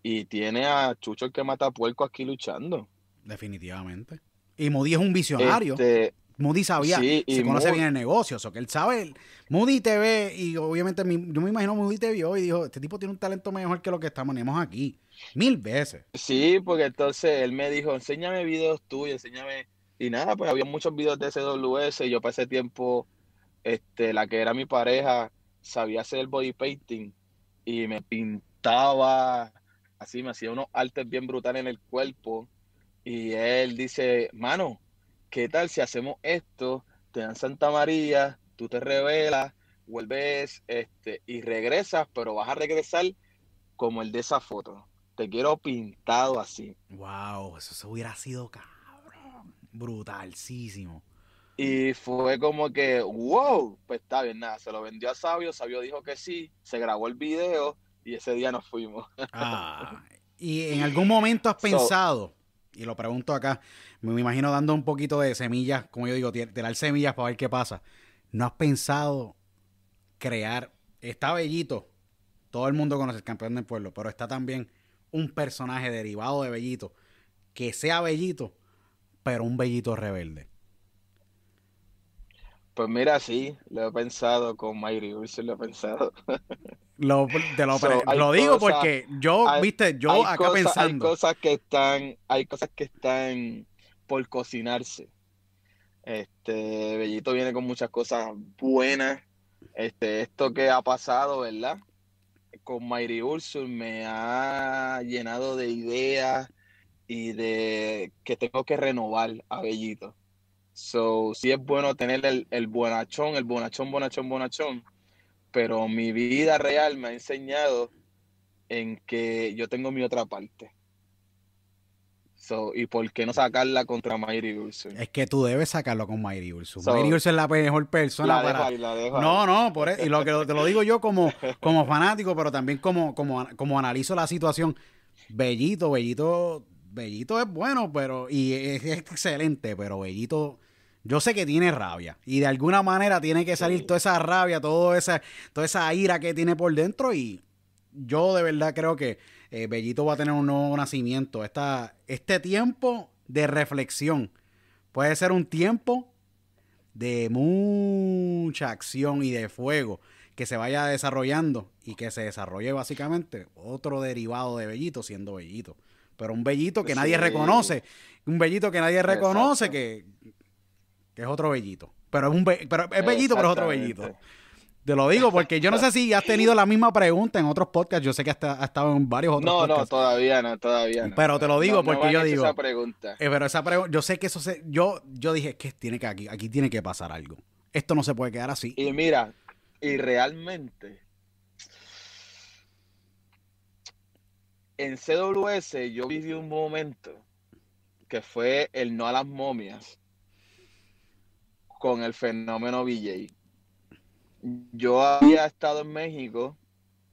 y tiene a Chucho el que mata puerco aquí luchando. Definitivamente. Y Moody es un visionario. Este, Moody sabía, sí, se conoce bien el negocio, o que él sabe. Moody te ve y obviamente yo me imagino Moody te vio y dijo, este tipo tiene un talento mejor que lo que estamos tenemos aquí. Mil veces. Sí, porque entonces él me dijo, enséñame videos tuyos, enséñame. Y nada, pues había muchos videos de SWS y yo para ese tiempo, este, la que era mi pareja, sabía hacer body painting y me pintaba, así me hacía unos artes bien brutales en el cuerpo. Y él dice, mano, ¿qué tal si hacemos esto? Te dan Santa María, tú te revelas, vuelves este, y regresas, pero vas a regresar como el de esa foto. Te quiero pintado así. Wow, eso, se hubiera sido cabrón. Brutalísimo. Y fue como que, wow, pues está bien, nada, se lo vendió a Sabio, Sabio dijo que sí, se grabó el video y ese día nos fuimos. Ah, y en algún momento has pensado, y lo pregunto acá, me imagino dando un poquito de semillas, como yo digo, tirar semillas para ver qué pasa, ¿no has pensado crear, está Bellito, todo el mundo conoce el campeón del pueblo, pero está también un personaje derivado de Bellito, que sea Bellito, pero un Bellito rebelde? Pues mira, sí, lo he pensado con Mayri Ursul, lo he pensado. Lo, lo, digo porque yo, viste, yo acá pensando. Hay cosas que están, hay cosas que están por cocinarse. Este, Bellito viene con muchas cosas buenas. Este, esto que ha pasado, ¿verdad? Con Mayri Ursul me ha llenado de ideas y de que tengo que renovar a Bellito. So, sí es bueno tener el, el bonachón, el bonachón, bonachón, bonachón, pero mi vida real me ha enseñado en que yo tengo mi otra parte. So, ¿Y por qué no sacarla contra Mayri Ursul? Es que tú debes sacarlo con Mayri Ursul. Mayri es la mejor persona para... No, no, por Y lo que te lo digo yo como, como fanático, pero también como, como, como analizo la situación. Bellito, Bellito, Bellito es bueno, pero... Y es excelente, pero Bellito yo sé que tiene rabia y de alguna manera tiene que salir toda esa rabia, toda esa, toda esa ira que tiene por dentro y yo de verdad creo que eh, Bellito va a tener un nuevo nacimiento. Esta, este tiempo de reflexión puede ser un tiempo de mucha acción y de fuego que se vaya desarrollando y que se desarrolle básicamente otro derivado de Bellito siendo Bellito. Pero un Bellito que pues nadie reconoce, un Bellito que nadie reconoce, que que es otro bellito. Pero es, un pero es bellito, pero es otro bellito. Te lo digo porque yo no sé si has tenido la misma pregunta en otros podcasts. Yo sé que has, estado en varios otros podcasts. No, no, todavía no, todavía no. Pero te lo digo porque yo digo. Esa pregunta. Eh, pero esa pregunta, yo sé que eso se. Yo, yo dije que tiene que aquí, aquí tiene que pasar algo. Esto no se puede quedar así. Y mira, y realmente. En CWS yo viví un momento que fue el no a las momias con el fenómeno BJ. Yo había estado en México,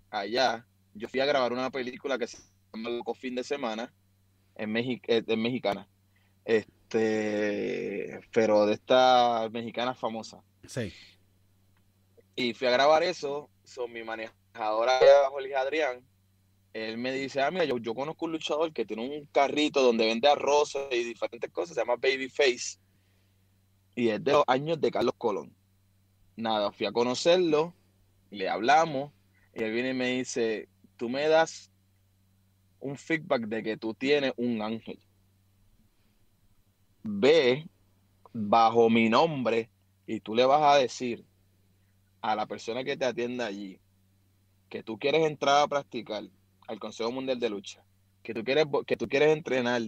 allá, yo fui a grabar una película que se llama Loco Fin de Semana, en, méxico en eh, mexicana, este, pero de esta mexicana famosa Sí. Y fui a grabar eso, son mi manejadora Jolie Adrián, él me dice, ah, mira, yo, conozco un luchador que tiene un carrito donde vende arroz y diferentes cosas, se llama Baby Babyface y es de los años de Carlos Colón. Nada, fui a conocerlo, le hablamos, y él viene y me dice, tú me das un feedback de que tú tienes un ángel. Ve bajo mi nombre y tú le vas a decir a la persona que te atienda allí que tú quieres entrar a practicar al Consejo Mundial de Lucha, que tú quieres, que tú quieres entrenar,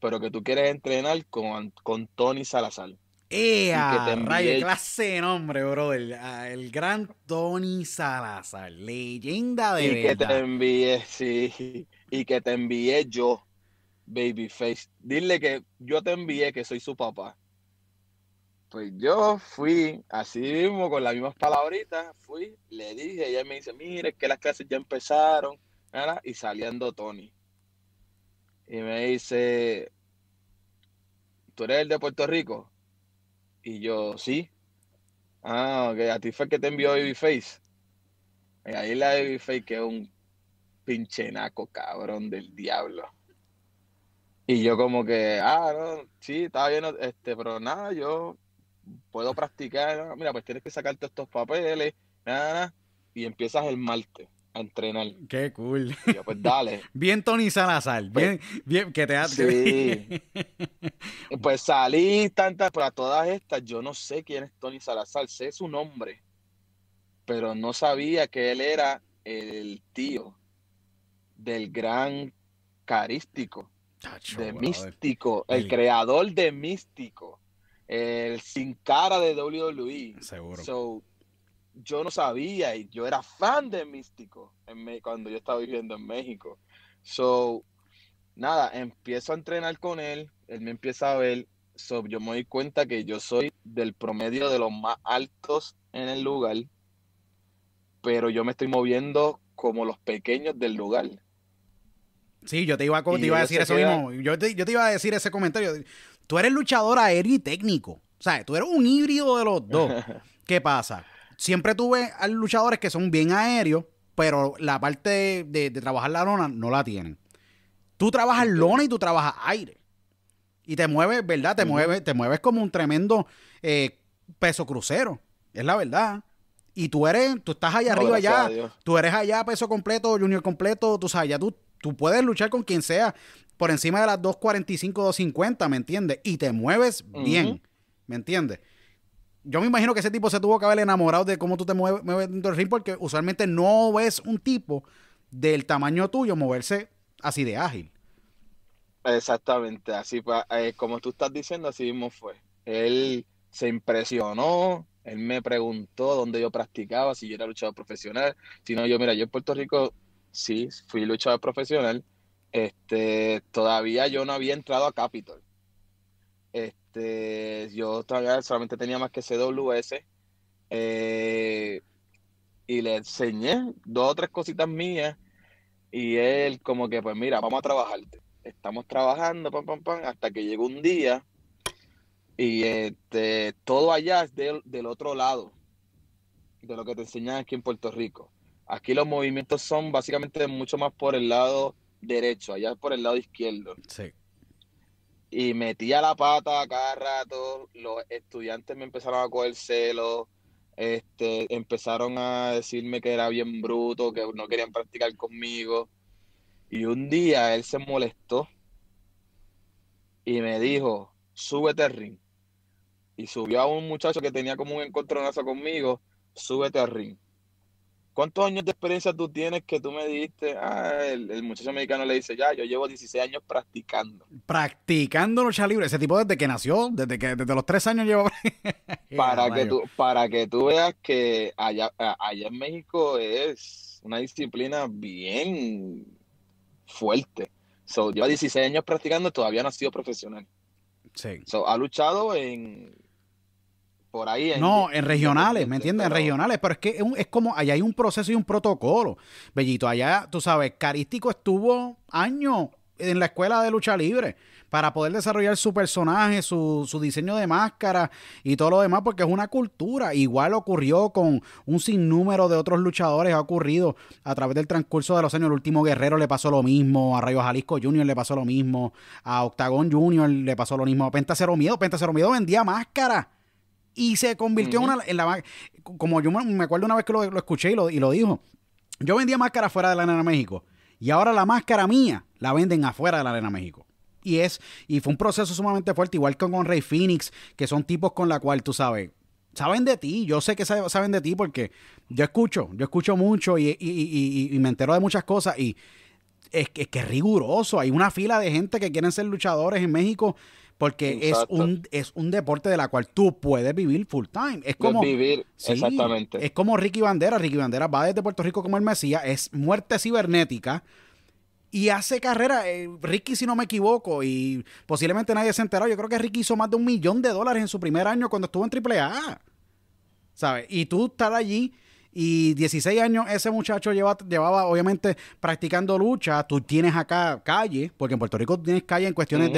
pero que tú quieres entrenar con, con Tony Salazar. ¡Ea! Rayo, clase de nombre, bro. El, gran Tony Salazar, leyenda de y que te envié sí. Y que te envié yo, Babyface. Dile que yo te envié que soy su papá. Pues yo fui, así mismo, con las mismas palabritas, fui, le dije, ella me dice, mire, que las clases ya empezaron, y saliendo Tony. Y me dice, ¿tú eres el de Puerto Rico? Y yo, sí. Ah, ok, a ti fue el que te envió Babyface. Y ahí la Babyface que es un pinche naco cabrón del diablo. Y yo como que, ah, no, sí, estaba bien, este, pero nada, yo puedo practicar, mira, pues tienes que sacarte estos papeles, nada, nada, y empiezas el martes a entrenar. Qué cool. pues dale. bien Tony Salazar, pues, bien, bien, que te hace. Sí. pues salí tantas, para pues, todas estas, yo no sé quién es Tony Salazar, sé su nombre, pero no sabía que él era el tío del gran carístico, de místico, el, creador de místico, el sin cara de WWE. Seguro yo no sabía y yo era fan de Místico en cuando yo estaba viviendo en México. So, nada, empiezo a entrenar con él, él me empieza a ver, so, yo me doy cuenta que yo soy del promedio de los más altos en el lugar, pero yo me estoy moviendo como los pequeños del lugar. Sí, yo te iba a, decir eso mismo. Yo te, yo te iba a decir ese comentario. Tú eres luchador aéreo y técnico. O sea, tú eres un híbrido de los dos. ¿Qué pasa? siempre tuve a luchadores que son bien aéreos, pero la parte de, trabajar la lona no la tienen. Tú trabajas lona y tú trabajas aire. Y te mueves, ¿verdad? Te, mueves, te mueves como un tremendo eh, peso crucero. Es la verdad. Y tú eres, tú estás allá arriba ya. Tú eres allá peso completo, junior completo. Tú sabes, ya tú, tú puedes luchar con quien sea por encima de las 245, 250, ¿me entiendes? Y te mueves bien, ¿me entiendes? yo me imagino que ese tipo se tuvo que haber enamorado de cómo tú te mueves, dentro del ring, porque usualmente no ves un tipo del tamaño tuyo moverse así de ágil. Exactamente, así eh, como tú estás diciendo, así mismo fue. Él se impresionó, él me preguntó dónde yo practicaba, si yo era luchador profesional, si no, yo, mira, yo en Puerto Rico sí fui luchador profesional, este, todavía yo no había entrado a Capitol. Este, este, yo solamente tenía más que CWS. Eh, y le enseñé dos o tres cositas mías. Y él como que, pues mira, vamos a trabajarte, Estamos trabajando, pam, pam, hasta que llegó un día y este, todo allá es del, del otro lado de lo que te enseñan aquí en Puerto Rico. Aquí los movimientos son básicamente mucho más por el lado derecho, allá es por el lado izquierdo. Sí y metía la pata cada rato, los estudiantes me empezaron a coger celos, este, empezaron a decirme que era bien bruto, que no querían practicar conmigo. Y un día él se molestó y me dijo, súbete al ring. Y subió a un muchacho que tenía como un encontronazo conmigo, súbete al ring. ¿Cuántos años de experiencia tú tienes que tú me dijiste? Ah, el, muchacho mexicano le dice, ya, yo llevo 16 años practicando. Practicando lucha libre. Ese tipo desde que nació, desde que desde los tres años lleva. para, que tú, para que tú veas que allá, allá en México es una disciplina bien fuerte. So, lleva 16 años practicando, todavía no ha sido profesional. Sí. So, ha luchado en por ahí. No, en regionales, ¿me entiendes? En regionales, pero es que es, como, allá hay un proceso y un protocolo. Bellito, allá, tú sabes, Carístico estuvo años en la escuela de lucha libre para poder desarrollar su personaje, su, diseño de máscara y todo lo demás, porque es una cultura. Igual ocurrió con un sinnúmero de otros luchadores, ha ocurrido a través del transcurso de los años. El último Guerrero le pasó lo mismo, a Rayo Jalisco Junior le pasó lo mismo, a Octagón Junior le pasó lo mismo, a Penta Cero Miedo. Penta Cero Miedo vendía máscara y se convirtió en, una, en la... Como yo me acuerdo una vez que lo, escuché y lo, dijo. Yo vendía máscara fuera de la Arena México. Y ahora la máscara mía la venden afuera de la Arena México. Y es, y fue un proceso sumamente fuerte, igual que con Rey Phoenix, que son tipos con la cual tú sabes, saben de ti, yo sé que saben de ti porque yo escucho, yo escucho mucho y, me entero de muchas cosas y es, es que es riguroso, hay una fila de gente que quieren ser luchadores en México porque es un, es un deporte de la cual tú puedes vivir full time. Es como vivir, exactamente. Es como Ricky Bandera. Ricky Bandera va desde Puerto Rico como el Mesías, es muerte cibernética y hace carrera. Eh, Ricky, si no me equivoco, y posiblemente nadie se enteró, yo creo que Ricky hizo más de un millón de dólares en su primer año cuando estuvo en AAA. ¿Sabes? Y tú estás allí y 16 años ese muchacho lleva, llevaba obviamente practicando lucha. Tú tienes acá calle, porque en Puerto Rico tienes calle en cuestiones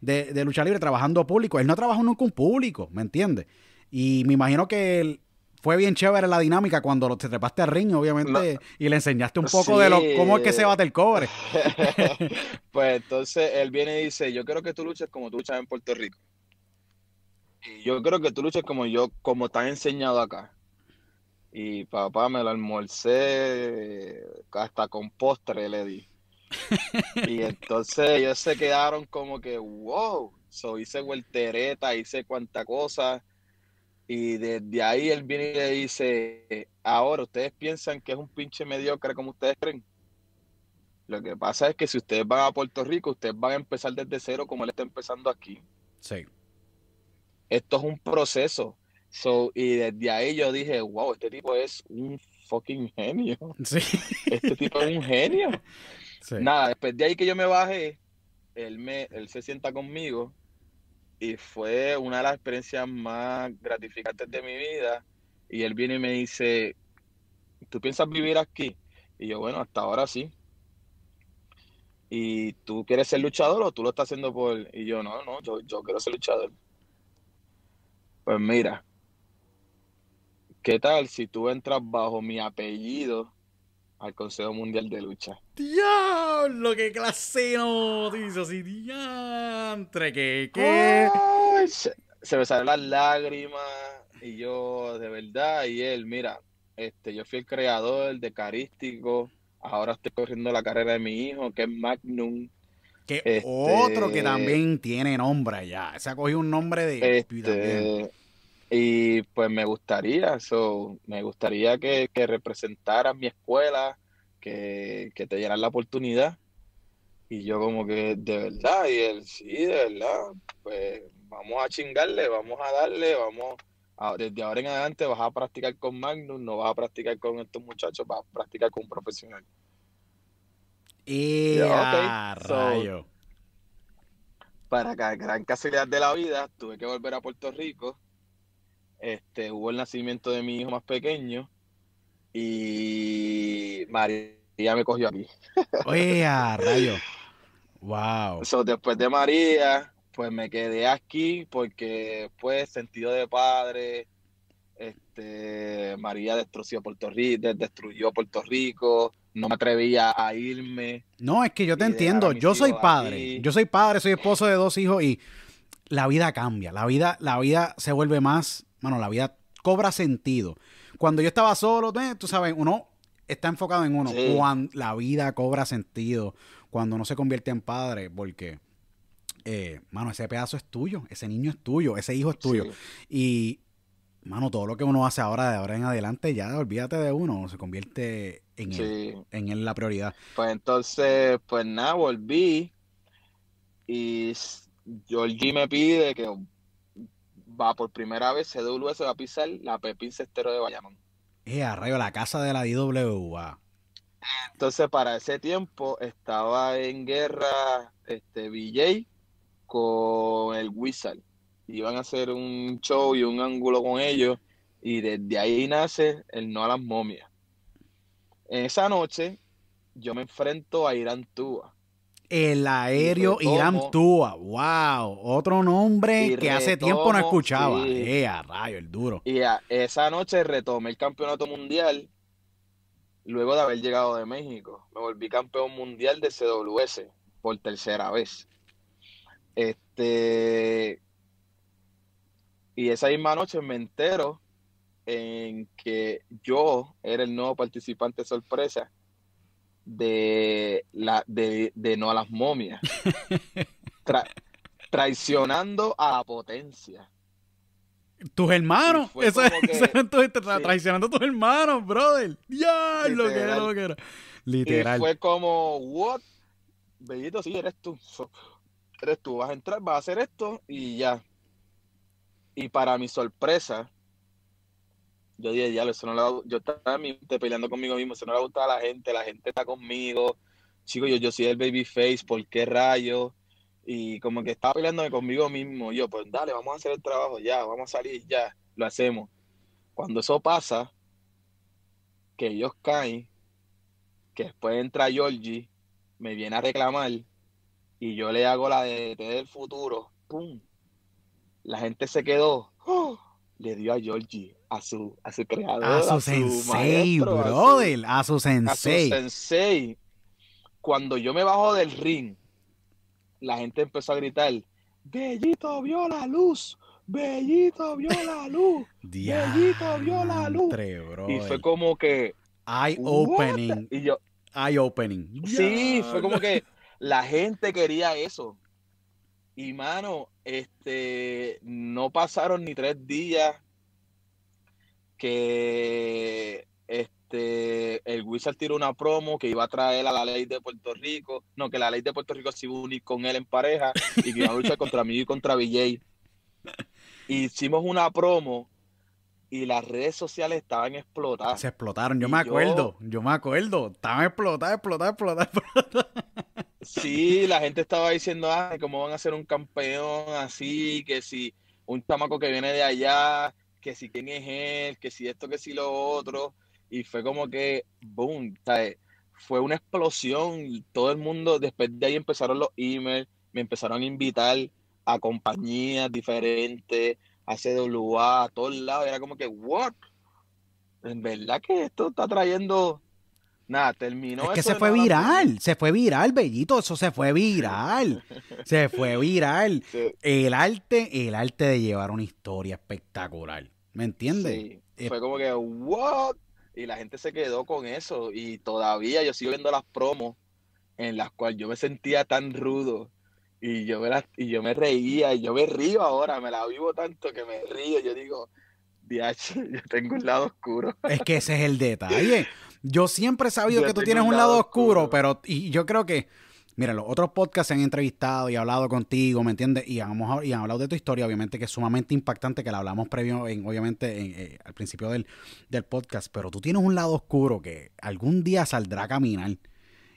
de, de, lucha libre, trabajando público. Él no trabajó nunca un público, ¿me entiendes? Y me imagino que fue bien chévere la dinámica cuando te trepaste al ring, obviamente, y le enseñaste un poco de lo, cómo es que se bate el cobre. pues entonces él viene y dice, yo creo que tú luchas como tú luchas en Puerto Rico. Y yo creo que tú luchas como yo, como te han enseñado acá. Y papá me lo almorcé hasta con postre le di. y entonces ellos se quedaron como que, wow, so, hice vueltereta, hice cuánta cosa. Y desde ahí él viene y le dice, ahora ustedes piensan que es un pinche mediocre como ustedes creen. Lo que pasa es que si ustedes van a Puerto Rico, ustedes van a empezar desde cero como él está empezando aquí. Sí. Esto es un proceso. So, y desde ahí yo dije, wow, este tipo es un fucking genio. Este tipo es un genio. Nada, después de ahí que yo me bajé, él, me, él se sienta conmigo y fue una de las experiencias más gratificantes de mi vida. Y él viene y me dice, ¿tú piensas vivir aquí? Y yo, bueno, hasta ahora sí. ¿Y tú quieres ser luchador o tú lo estás haciendo por...? Y yo, no, no, yo quiero ser luchador. Pues mira, ¿Qué tal si tú entras bajo mi apellido al Consejo Mundial de Lucha? ¡Diablo! ¡Qué clase hizo, ¡Sí, diantre! ¿Qué? qué? se, me salen las lágrimas y yo, de verdad, y él, mira, este, yo fui el creador de Carístico, ahora estoy corriendo la carrera de mi hijo, que es Magnum. Que este, otro que también tiene nombre allá. Se ha cogido un nombre de... Este, y pues me gustaría, eso, me gustaría que, que representaran mi escuela, que, te dieran la oportunidad. Y yo como que, de verdad, y él, sí, de verdad, pues vamos a chingarle, vamos a darle, vamos, desde ahora en adelante vas a practicar con Magnus, no vas a practicar con estos muchachos, vas a practicar con un profesional. Eh, y para gran casualidad de la vida, tuve que volver a Puerto Rico este, hubo el nacimiento de mi hijo más pequeño y María me cogió aquí. Oye, rayo. Wow. So, después de María, pues me quedé aquí porque pues sentido de padre, este, María destruyó Puerto Rico, destruyó Puerto Rico, no me atrevía a irme. No, es que yo te entiendo, yo soy padre, yo soy padre, soy esposo de dos hijos y la vida cambia, la vida, la vida se vuelve más mano, la vida cobra sentido. Cuando yo estaba solo, eh, tú sabes, uno está enfocado en uno. Cuando la vida cobra sentido, cuando uno se convierte en padre, porque, eh, mano, ese pedazo es tuyo, ese niño es tuyo, ese hijo es tuyo. Y, mano, todo lo que uno hace ahora, de ahora en adelante, ya olvídate de uno, se convierte en, en él la prioridad. Pues entonces, pues nada, volví y Georgie me pide que va por primera vez, CWS se va a pisar la Pepín Cestero de Bayamón. Eh, arriba la casa de la W. Entonces, para ese tiempo estaba en guerra este BJ con el Wizard. Iban a hacer un show y un ángulo con ellos. Y desde ahí nace el No a las momias. En esa noche, yo me enfrento a Irán el aéreo Irán Túa. wow, otro nombre que hace tiempo no escuchaba. Eh, rayo, el duro. Y esa noche retomé el campeonato mundial luego de haber llegado de México. Me volví campeón mundial de CWS por tercera vez. Este. Y esa misma noche me entero en que yo era el nuevo participante sorpresa de, la, de, No a las momias. traicionando a la potencia. Tus hermanos. Eso, Traicionando a tus hermanos, brother. Ya, lo que era, era. Literal. fue como, what? Bellito, sí, eres tú. eres tú, vas a entrar, vas a hacer esto y ya. Y para mi sorpresa, yo dije, ya yo estaba este, peleando conmigo mismo, eso no le gusta a la gente, la gente está conmigo, chico, yo, yo soy el babyface, ¿por qué rayo. Y como que estaba peleándome conmigo mismo, yo, pues dale, vamos a hacer el trabajo ya, vamos a salir ya, lo hacemos. Cuando eso pasa, que ellos caen, que después entra Georgie, me viene a reclamar y yo le hago la de, el del futuro, ¡pum! La gente se quedó, le dio a Georgie a su, creador, a su, sensei, a su, sensei. A su sensei. Cuando yo me bajo del ring, la gente empezó a gritar, Bellito vio la luz, Bellito vio la luz, Bellito vio la luz. Y fue como que... Eye opening. Y yo, Eye opening. Sí, fue como que la gente quería eso. Y mano, este, no pasaron ni tres días que este, el Wizard tiró una promo que iba a traer a la ley de Puerto Rico, no, que la ley de Puerto Rico se iba a unir con él en pareja y que iba a luchar contra mí y contra BJ. Hicimos una promo y las redes sociales estaban explotadas. Se explotaron, yo me acuerdo, yo... me acuerdo, estaban explotadas, explotadas, explotadas, Sí, la gente estaba diciendo, ah, cómo van a ser un campeón así, que si un chamaco que viene de allá que si quién es él, que si esto, que si lo otro. Y fue como que, boom, fue una explosión. Todo el mundo, después de ahí empezaron los emails, me empezaron a invitar a compañías diferentes, a CWA, a todos lados. Era como que, what? En verdad que esto está trayendo Nada, terminó. Es que se fue viral, se fue viral, Bellito, eso se fue viral. se fue viral. El arte, el arte de llevar una historia espectacular. ¿Me entiendes? Sí. Eh, fue como que, ¿what? Y la gente se quedó con eso. Y todavía yo sigo viendo las promos en las cuales yo me sentía tan rudo. Y yo, me y yo me reía, y yo me río ahora, me la vivo tanto que me río. Yo digo, yo tengo un lado oscuro. Es que ese es el detalle. Yo siempre he sabido que tú tienes un lado, oscuro, pero y yo creo que, mira, los otros podcasts se han entrevistado y hablado contigo, ¿me entiendes? Y, y han hablado de tu historia, obviamente, que es sumamente impactante, que la hablamos previo, en, obviamente, eh, al principio del, podcast, pero tú tienes un lado oscuro que algún día saldrá a caminar.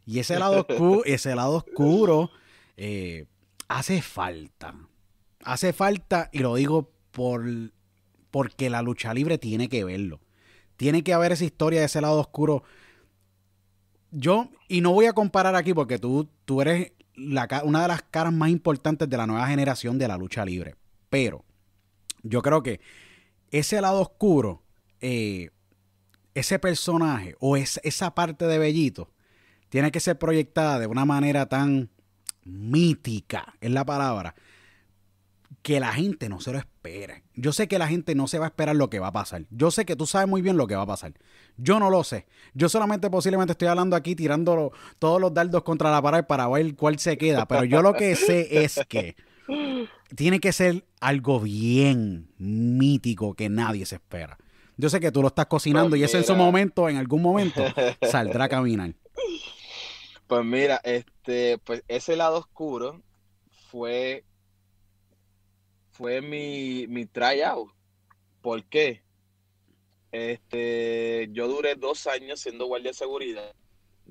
Y ese lado oscuro, ese lado oscuro eh, hace falta. Hace falta, y lo digo por, porque la lucha libre tiene que verlo. Tiene que haber esa historia de ese lado oscuro. Yo, y no voy a comparar aquí porque tú, tú eres una de las caras más importantes de la nueva generación de la lucha libre. Pero yo creo que ese lado oscuro, eh, ese personaje o esa parte de Bellito, tiene que ser proyectada de una manera tan mítica, es la palabra, que la gente no se lo espera. Yo sé que la gente no se va a esperar lo que va a pasar. Yo sé que tú sabes muy bien lo que va a pasar. Yo no lo sé. Yo solamente posiblemente estoy hablando aquí tirando todos los dardos contra la pared para ver cuál se queda. Pero yo lo que sé es que tiene que ser algo bien mítico que nadie se espera. Yo sé que tú lo estás cocinando y eso en su pues momento, en algún momento, saldrá a caminar. Pues mira, este, pues ese lado oscuro fue fue mi, mi out... ¿Por qué? Este, yo duré dos años siendo guardia de seguridad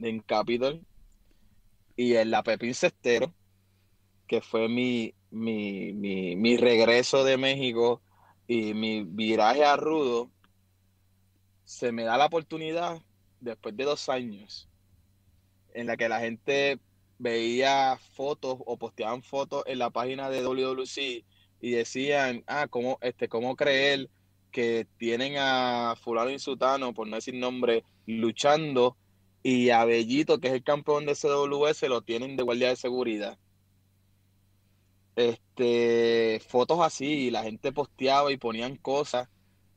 en Capitol y en la Pepín Cestero, que fue mi, mi, mi, mi regreso de México y mi viraje a Rudo, se me da la oportunidad después de dos años en la que la gente veía fotos o posteaban fotos en la página de WWC y decían, ah, cómo, este, cómo creer que tienen a fulano y sutano, por no decir nombre, luchando, y a Bellito, que es el campeón de CWS, lo tienen de guardia de seguridad. Este, fotos así, y la gente posteaba y ponían cosas,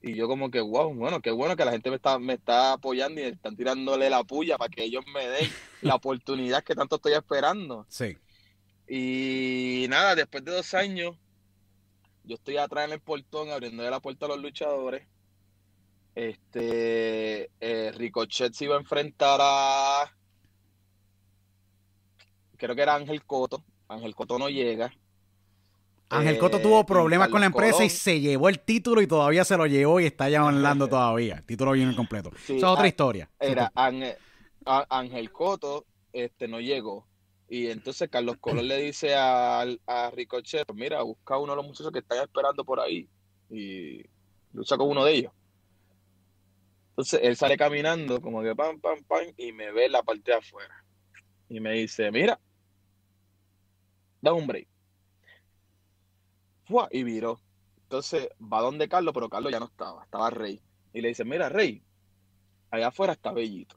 y yo como que, wow, bueno, qué bueno que la gente me está, me está apoyando y están tirándole la puya para que ellos me den la oportunidad que tanto estoy esperando. Sí. Y nada, después de dos años, yo estoy atrás en el portón abriendo la puerta a los luchadores. Este eh, Ricochet se iba a enfrentar a creo que era Ángel Coto. Ángel Coto no llega. Ángel eh, Coto tuvo problemas con la empresa y se llevó el título y todavía se lo llevó y está ya hablando todavía. El título viene completo. Esa es otra ah, historia. Era Ángel, Ángel Coto este, no llegó. Y entonces Carlos Colón le dice a, a Ricochet, mira, busca uno de los muchachos que están esperando por ahí. Y lucha con uno de ellos. Entonces él sale caminando como que pam, pam, pam, y me ve la parte de afuera. Y me dice, mira, da un break. y viró. Entonces va donde Carlos, pero Carlos ya no estaba, estaba Rey. Y le dice, mira, Rey, allá afuera está Bellito.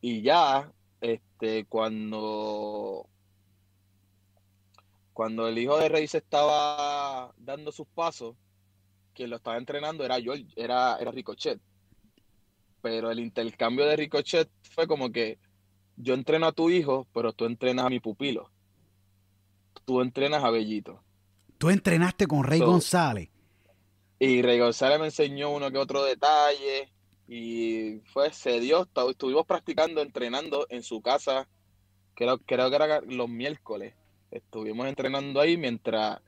Y ya este, cuando, cuando el hijo de Rey se estaba dando sus pasos, quien lo estaba entrenando era yo, era, era Ricochet. Pero el intercambio de Ricochet fue como que yo entreno a tu hijo, pero tú entrenas a mi pupilo. Tú entrenas a Bellito. Tú entrenaste con Rey González. Y Rey González me enseñó uno que otro detalle. Y fue pues se dio, estuvimos practicando, entrenando en su casa, creo, creo que era los miércoles. Estuvimos entrenando ahí mientras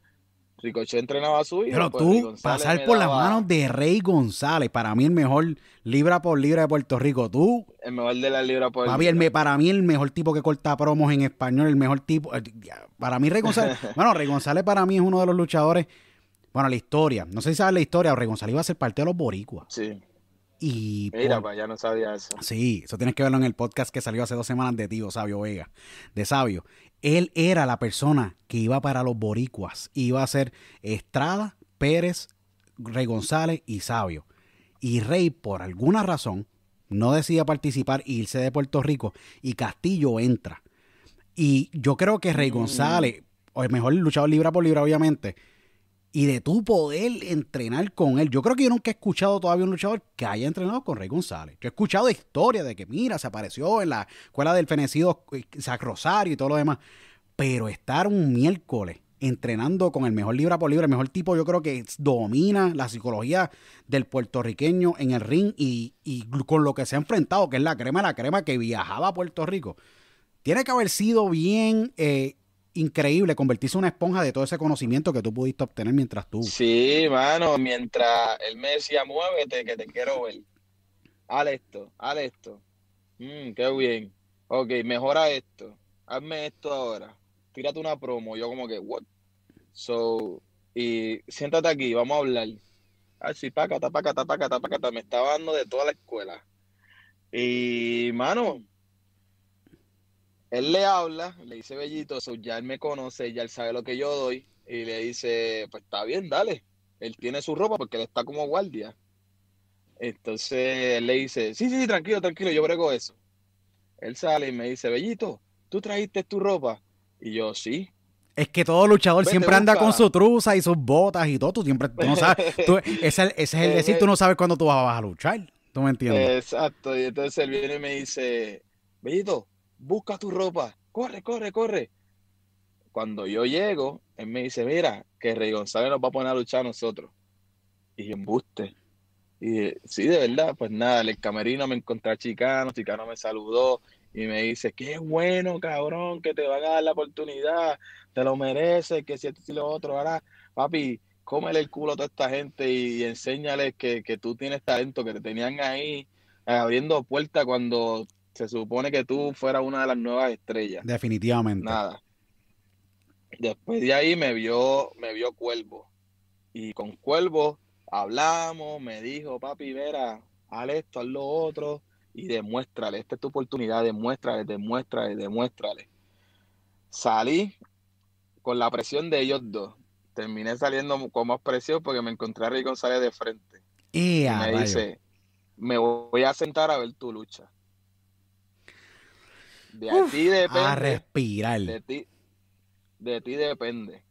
Ricochet entrenaba a su hijo. Pero pues tú, pasar por las manos de Rey González, para mí el mejor libra por libra de Puerto Rico, tú. El mejor de la libra por libra. para mí el mejor tipo que corta promos en español, el mejor tipo. Eh, para mí Rey González. bueno, Rey González para mí es uno de los luchadores. Bueno, la historia. No sé si sabes la historia, Rey González iba a ser parte de los boricuas. Sí. Mira, pues, ya no sabía eso. Sí, eso tienes que verlo en el podcast que salió hace dos semanas de tío Sabio Vega, de Sabio. Él era la persona que iba para los boricuas. Iba a ser Estrada, Pérez, Rey González y Sabio. Y Rey, por alguna razón, no decide participar e irse de Puerto Rico. Y Castillo entra. Y yo creo que Rey mm. González, o el mejor luchador libra por libra, obviamente, y de tu poder entrenar con él. Yo creo que yo nunca he escuchado todavía un luchador que haya entrenado con Rey González. Yo he escuchado historias de que, mira, se apareció en la escuela del fenecido Sacrosario eh, y todo lo demás. Pero estar un miércoles entrenando con el mejor libra por libra, el mejor tipo, yo creo que domina la psicología del puertorriqueño en el ring y, con lo que se ha enfrentado, que es la crema, la crema que viajaba a Puerto Rico. Tiene que haber sido bien eh, increíble convertirse en una esponja de todo ese conocimiento que tú pudiste obtener mientras tú. Sí, mano, mientras él me decía, muévete, que te quiero ver. Haz esto, haz esto. Mm, qué bien. Ok, mejora esto. Hazme esto ahora. Tírate una promo. Yo como que, what? So, y siéntate aquí, vamos a hablar. Así, ah, sí, tapaca, tapaca, tapaca, Me estaba dando de toda la escuela. Y, mano, él le habla, le dice Bellito, eso ya él me conoce, ya él sabe lo que yo doy, y le dice, pues está bien, dale. Él tiene su ropa porque él está como guardia. Entonces él le dice, sí, sí, tranquilo, tranquilo, yo prego eso. Él sale y me dice, Bellito, ¿tú trajiste tu ropa? Y yo, sí. Es que todo luchador siempre anda con su truza y sus botas y todo. Tú siempre tú no sabes. ese, es el decir, tú no sabes cuándo tú vas a luchar. ¿Tú me entiendes? Exacto. Y entonces él viene y me dice, Bellito, busca tu ropa, corre, corre, corre. Cuando yo llego, él me dice, mira, que Rey González nos va a poner a luchar a nosotros. Y embuste. Y sí, de verdad, pues nada, el camerino me encontré a Chicano, Chicano me saludó y me dice, qué bueno, cabrón, que te van a dar la oportunidad, te lo mereces, que si esto y lo otro, ahora, papi, cómele el culo a toda esta gente y, enséñales que, que tú tienes talento, que te tenían ahí abriendo puertas cuando se supone que tú fueras una de las nuevas estrellas. Definitivamente. Nada. Después de ahí me vio, me vio Cuervo. Y con Cuervo hablamos, me dijo, papi, Vera, haz esto, haz lo otro, y demuéstrale, esta es tu oportunidad, demuéstrale, demuéstrale, demuéstrale. Salí con la presión de ellos dos. Terminé saliendo con más presión porque me encontré a Rick González de frente. y me dice, me voy a sentar a ver tu lucha. De ti depende. A respirar. De ti, de ti depende.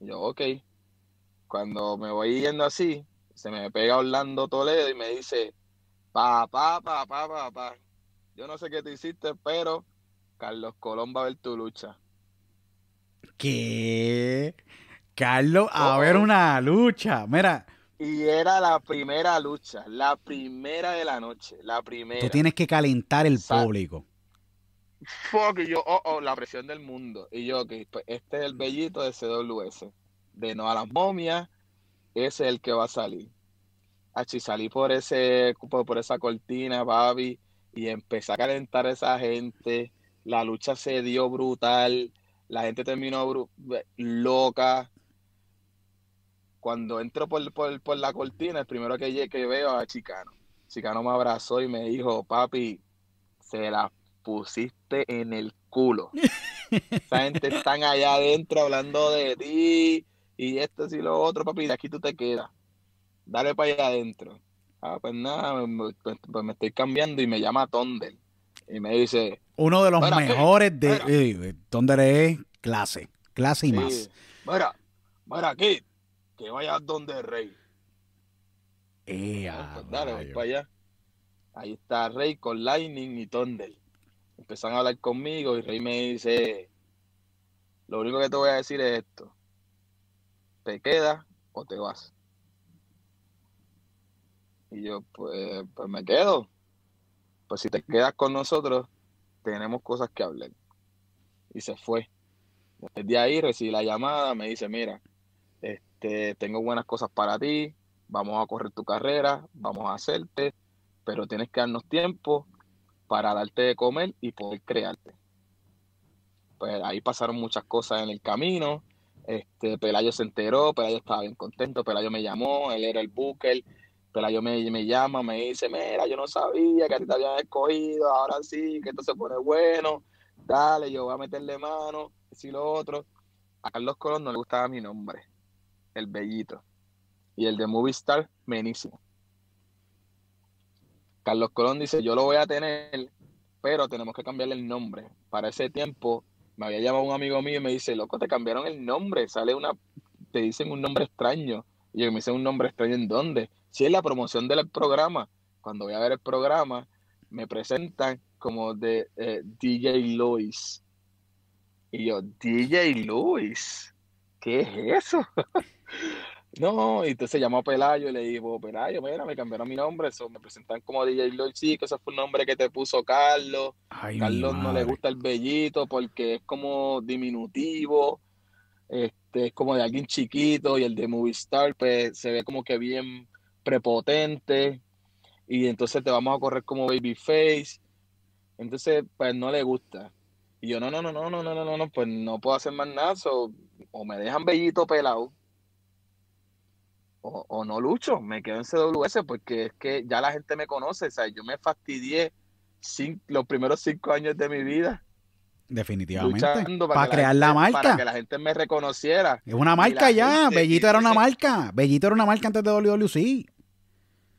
Yo, ok. Cuando me voy yendo así, se me pega Orlando Toledo y me dice, pa, pa, pa, pa, pa. yo no sé qué te hiciste, pero Carlos Colón va a ver tu lucha. ¿Qué? Carlos, a ver una lucha. Mira, y era la primera lucha, la primera de la noche, la primera. Tú tienes que calentar el público. Fuck, y yo, oh, oh, la presión del mundo. Y yo, que pues, este es el bellito de CWS. De no a las momias, ese es el que va a salir. Así salí por, ese, por esa cortina, baby, y empecé a calentar a esa gente. La lucha se dio brutal, la gente terminó loca. Cuando entro por, la cortina, el primero que, que veo a Chicano. Chicano me abrazó y me dijo, papi, se la pusiste en el culo. Esa gente está allá adentro hablando de ti y esto y lo otro, papi, de aquí tú te quedas. Dale para allá adentro. Ah, pues nada, me, pues, pues me estoy cambiando y me llama Tondel Y me dice... Uno de los mejores de... Eh, Tondel es clase, clase y más. Bueno, mira, aquí que vayas donde rey. Ah, pues y Ahí está Rey con Lightning y Thunder. empezan a hablar conmigo y Rey me dice, lo único que te voy a decir es esto. ¿Te quedas o te vas? Y yo, pues, pues me quedo. Pues si te quedas con nosotros, tenemos cosas que hablar. Y se fue. Desde ahí recibí la llamada, me dice, mira, este, tengo buenas cosas para ti, vamos a correr tu carrera, vamos a hacerte, pero tienes que darnos tiempo para darte de comer y poder crearte. Pues ahí pasaron muchas cosas en el camino. Este, Pelayo se enteró, Pelayo estaba bien contento, Pelayo me llamó, él era el booker, Pelayo me, me llama, me dice, mira, yo no sabía que a ti te habían escogido, ahora sí, que esto se pone bueno, dale, yo voy a meterle mano, si lo otro. A Carlos Colón no le gustaba mi nombre el Bellito. Y el de Movistar, menísimo. Carlos Colón dice, yo lo voy a tener, pero tenemos que cambiarle el nombre. Para ese tiempo me había llamado un amigo mío y me dice, loco, te cambiaron el nombre, sale una, te dicen un nombre extraño. Y yo me dice, ¿un nombre extraño en dónde? Si es la promoción del programa. Cuando voy a ver el programa, me presentan como de eh, DJ Lois. Y yo, DJ Lois, ¿qué es eso? No, y entonces se llamó Pelayo y le dijo, Pelayo, mira, me cambiaron mi nombre, eso, me presentan como DJ Lord Chico, ese fue un nombre que te puso Carlos. Carlos no le gusta el bellito porque es como diminutivo, este, es como de alguien chiquito y el de Movistar pues, se ve como que bien prepotente y entonces te vamos a correr como babyface. Entonces, pues no le gusta. Y yo, no, no, no, no, no, no, no, no, pues no puedo hacer más nada, o me dejan bellito pelado o, no lucho, me quedo en CWS porque es que ya la gente me conoce, yo me fastidié los primeros cinco años de mi vida. Definitivamente. Para, crear la, marca. Para que la gente me reconociera. Es una marca ya, Bellito era una marca, Bellito era una marca antes de WWC.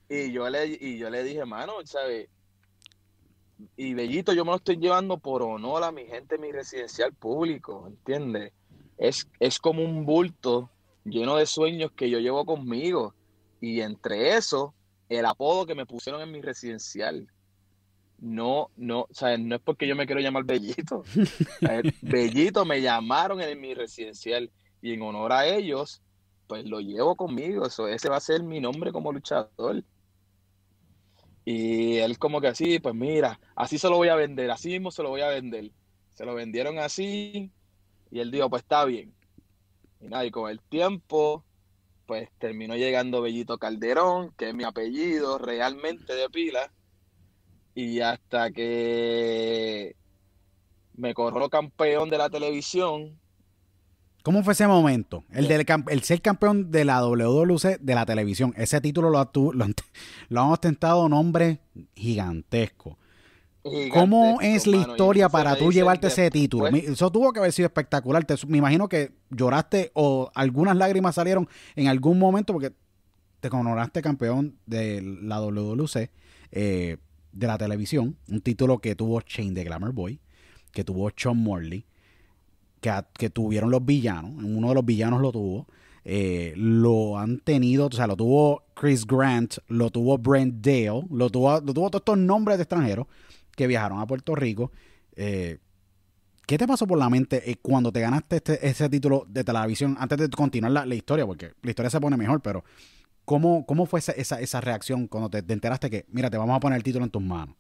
Y yo le, y yo le dije, mano, ¿sabes? Y Bellito yo me lo estoy llevando por honor a mi gente, mi residencial público, ¿entiendes? Es, es como un bulto lleno de sueños que yo llevo conmigo. Y entre eso, el apodo que me pusieron en mi residencial. No, no, o sea, no es porque yo me quiero llamar Bellito. Eh, Bellito me llamaron en mi residencial y en honor a ellos, pues lo llevo conmigo. Eso, ese va a ser mi nombre como luchador. Y él como que así, pues mira, así se lo voy a vender, así mismo se lo voy a vender. Se lo vendieron así y él dijo, pues está bien. Y con el tiempo, pues terminó llegando Bellito Calderón, que es mi apellido realmente de pila. Y hasta que me corró campeón de la televisión. ¿Cómo fue ese momento? El, del, el ser campeón de la WWC de la televisión. Ese título lo, lo, lo han ostentado nombre gigantesco ¿Cómo es la historia para tú llevarte ese título? Pues eso tuvo que haber sido espectacular. me imagino que lloraste o algunas lágrimas salieron en algún momento porque te coronaste campeón de la WWC eh, de la televisión. Un título que tuvo Shane de Glamour Boy, que tuvo Sean Morley, que, tuvieron los villanos. Uno de los villanos lo tuvo. Eh, lo han tenido, o sea, lo tuvo Chris Grant, lo tuvo Brent Dale, lo tuvo, lo tuvo todos estos nombres de extranjeros que viajaron a Puerto Rico. Eh, ¿Qué te pasó por la mente eh, cuando te ganaste este, ese título de televisión antes de continuar la, historia? Porque la historia se pone mejor, pero ¿cómo, cómo fue esa, reacción cuando te, enteraste que, mira, te vamos a poner el título en tus manos?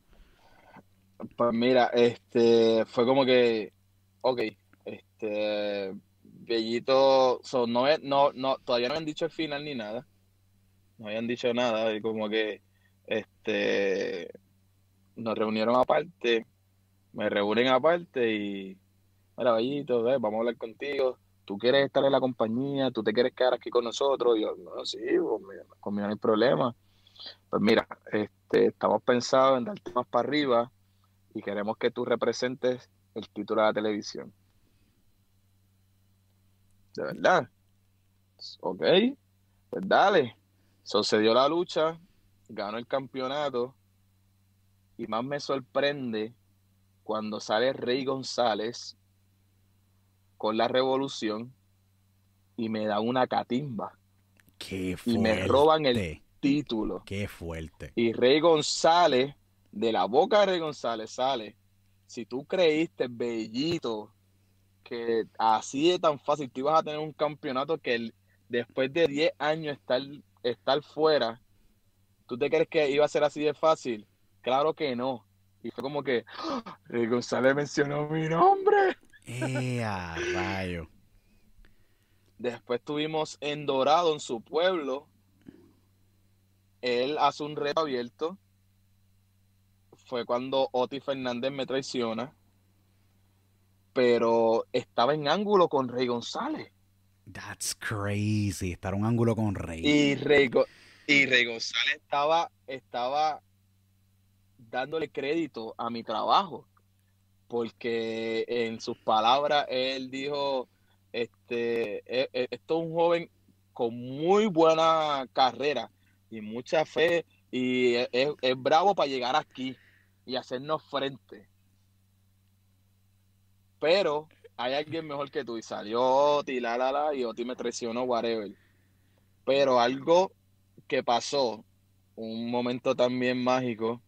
Pues mira, este fue como que, ok, este Bellito, so, no, no, no, todavía no han dicho el final ni nada, no habían dicho nada, y como que este nos reunieron aparte, me reúnen aparte y, mira, Bellito, vamos a hablar contigo, tú quieres estar en la compañía, tú te quieres quedar aquí con nosotros, yo, no, sí, pues, conmigo, no hay problema. Pues mira, este, estamos pensados en darte más para arriba y queremos que tú representes el título de la televisión. ¿De verdad? Ok, pues dale. Sucedió la lucha, ganó el campeonato y más me sorprende cuando sale Rey González con la revolución y me da una catimba. Qué fuerte. Y me roban el título. Qué fuerte. Y Rey González, de la boca de Rey González sale, si tú creíste, bellito, que así de tan fácil tú ibas a tener un campeonato que después de 10 años estar, estar fuera, ¿tú te crees que iba a ser así de fácil? Claro que no. Y fue como que ¡Rey ¡Ah! eh, González mencionó mi nombre. ¡Ea, rayo! Después estuvimos en Dorado, en su pueblo. Él hace un reto abierto. Fue cuando Oti Fernández me traiciona. Pero estaba en ángulo con Rey González. That's crazy. Estar en ángulo con Rey. Y Rey, y Rey González estaba, estaba dándole crédito a mi trabajo, porque en sus palabras él dijo, este, e, e, esto es un joven con muy buena carrera y mucha fe y e, es, bravo para llegar aquí y hacernos frente. Pero hay alguien mejor que tú y salió Oti, la, la, la, y Oti me traicionó, whatever. Pero algo que pasó, un momento también mágico,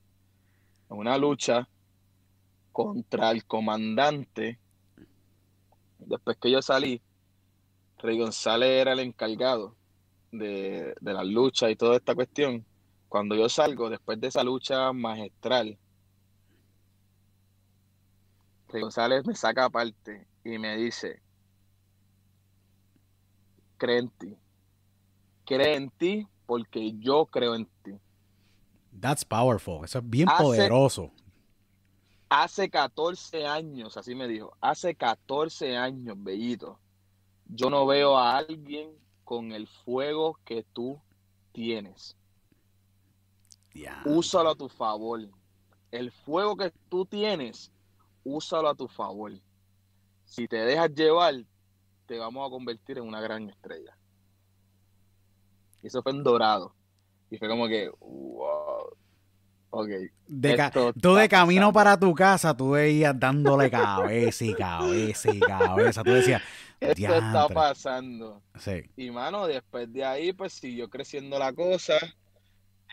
una lucha contra el comandante. Después que yo salí, Rey González era el encargado de, la lucha y toda esta cuestión. Cuando yo salgo, después de esa lucha magistral, Rey González me saca aparte y me dice, cree en ti, cree en ti porque yo creo en ti. That's powerful. Eso es bien poderoso. Hace 14 años, así me dijo, hace 14 años, Bellito, yo no veo a alguien con el fuego que tú tienes. Úsalo a tu favor. El fuego que tú tienes, úsalo a tu favor. Si te dejas llevar, te vamos a convertir en una gran estrella. Eso fue en dorado. Y fue como que, wow. Ok. tú de camino para tu casa, tú veías dándole cabeza y cabeza y cabeza. Tú decías, esto está pasando. Sí. Y mano, después de ahí, pues siguió creciendo la cosa.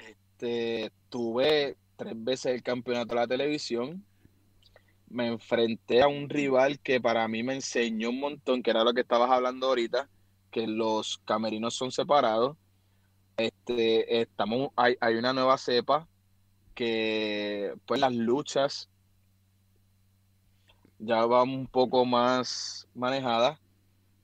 Este, tuve tres veces el campeonato de la televisión. Me enfrenté a un rival que para mí me enseñó un montón, que era lo que estabas hablando ahorita, que los camerinos son separados este, estamos, hay, una nueva cepa que pues las luchas ya van un poco más manejadas,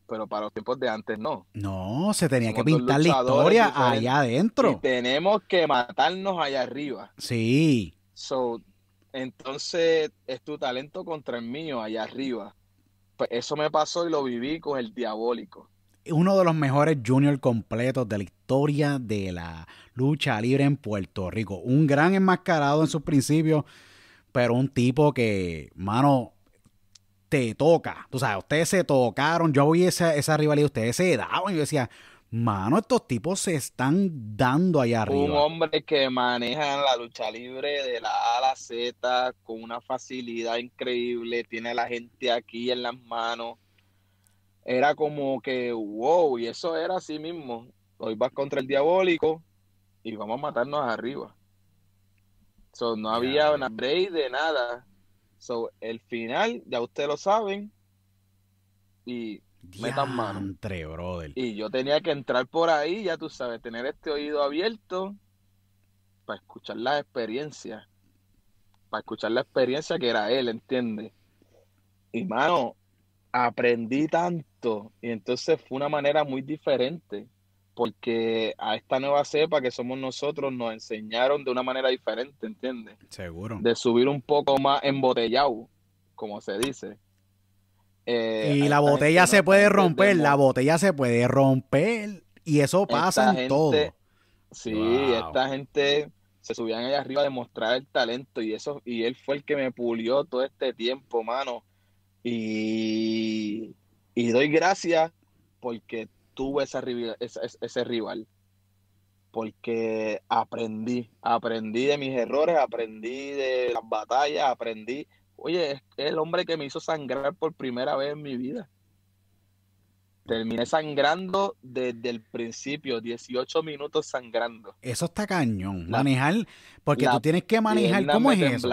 pero para los tiempos de antes no. No, se tenía que pintar la historia allá adentro. tenemos que matarnos allá arriba. Sí. So, entonces es tu talento contra el mío allá arriba. Pues, eso me pasó y lo viví con el diabólico uno de los mejores juniors completos de la historia de la lucha libre en Puerto Rico. Un gran enmascarado en sus principios, pero un tipo que, mano, te toca. Tú sabes, ustedes se tocaron. Yo vi esa, esa rivalidad, ustedes se daban. Yo decía, mano, estos tipos se están dando allá arriba. Un hombre que maneja la lucha libre de la A a la Z con una facilidad increíble. Tiene la gente aquí en las manos era como que, wow, y eso era así mismo. Hoy vas contra el diabólico y vamos a matarnos arriba. So, no había una break de nada. So, el final, ya ustedes lo saben. Y metan mano. Brother. Y yo tenía que entrar por ahí, ya tú sabes, tener este oído abierto para escuchar la experiencia. Para escuchar la experiencia que era él, ¿entiendes? Y mano, aprendí tanto y entonces fue una manera muy diferente porque a esta nueva cepa que somos nosotros nos enseñaron de una manera diferente, ¿entiendes? Seguro. De subir un poco más embotellado, como se dice. Eh, y la botella se puede romper, la botella se puede romper y eso pasa en todo. Sí, esta gente se subían allá arriba a demostrar el talento y eso y él fue el que me pulió todo este tiempo, mano y, doy gracias porque tuve ese rival, porque aprendí, aprendí de mis errores, aprendí de las batallas, aprendí. Oye, es el hombre que me hizo sangrar por primera vez en mi vida. Terminé sangrando desde el principio, 18 minutos sangrando. Eso está cañón, manejar, porque tú tienes que manejar, ¿cómo es eso?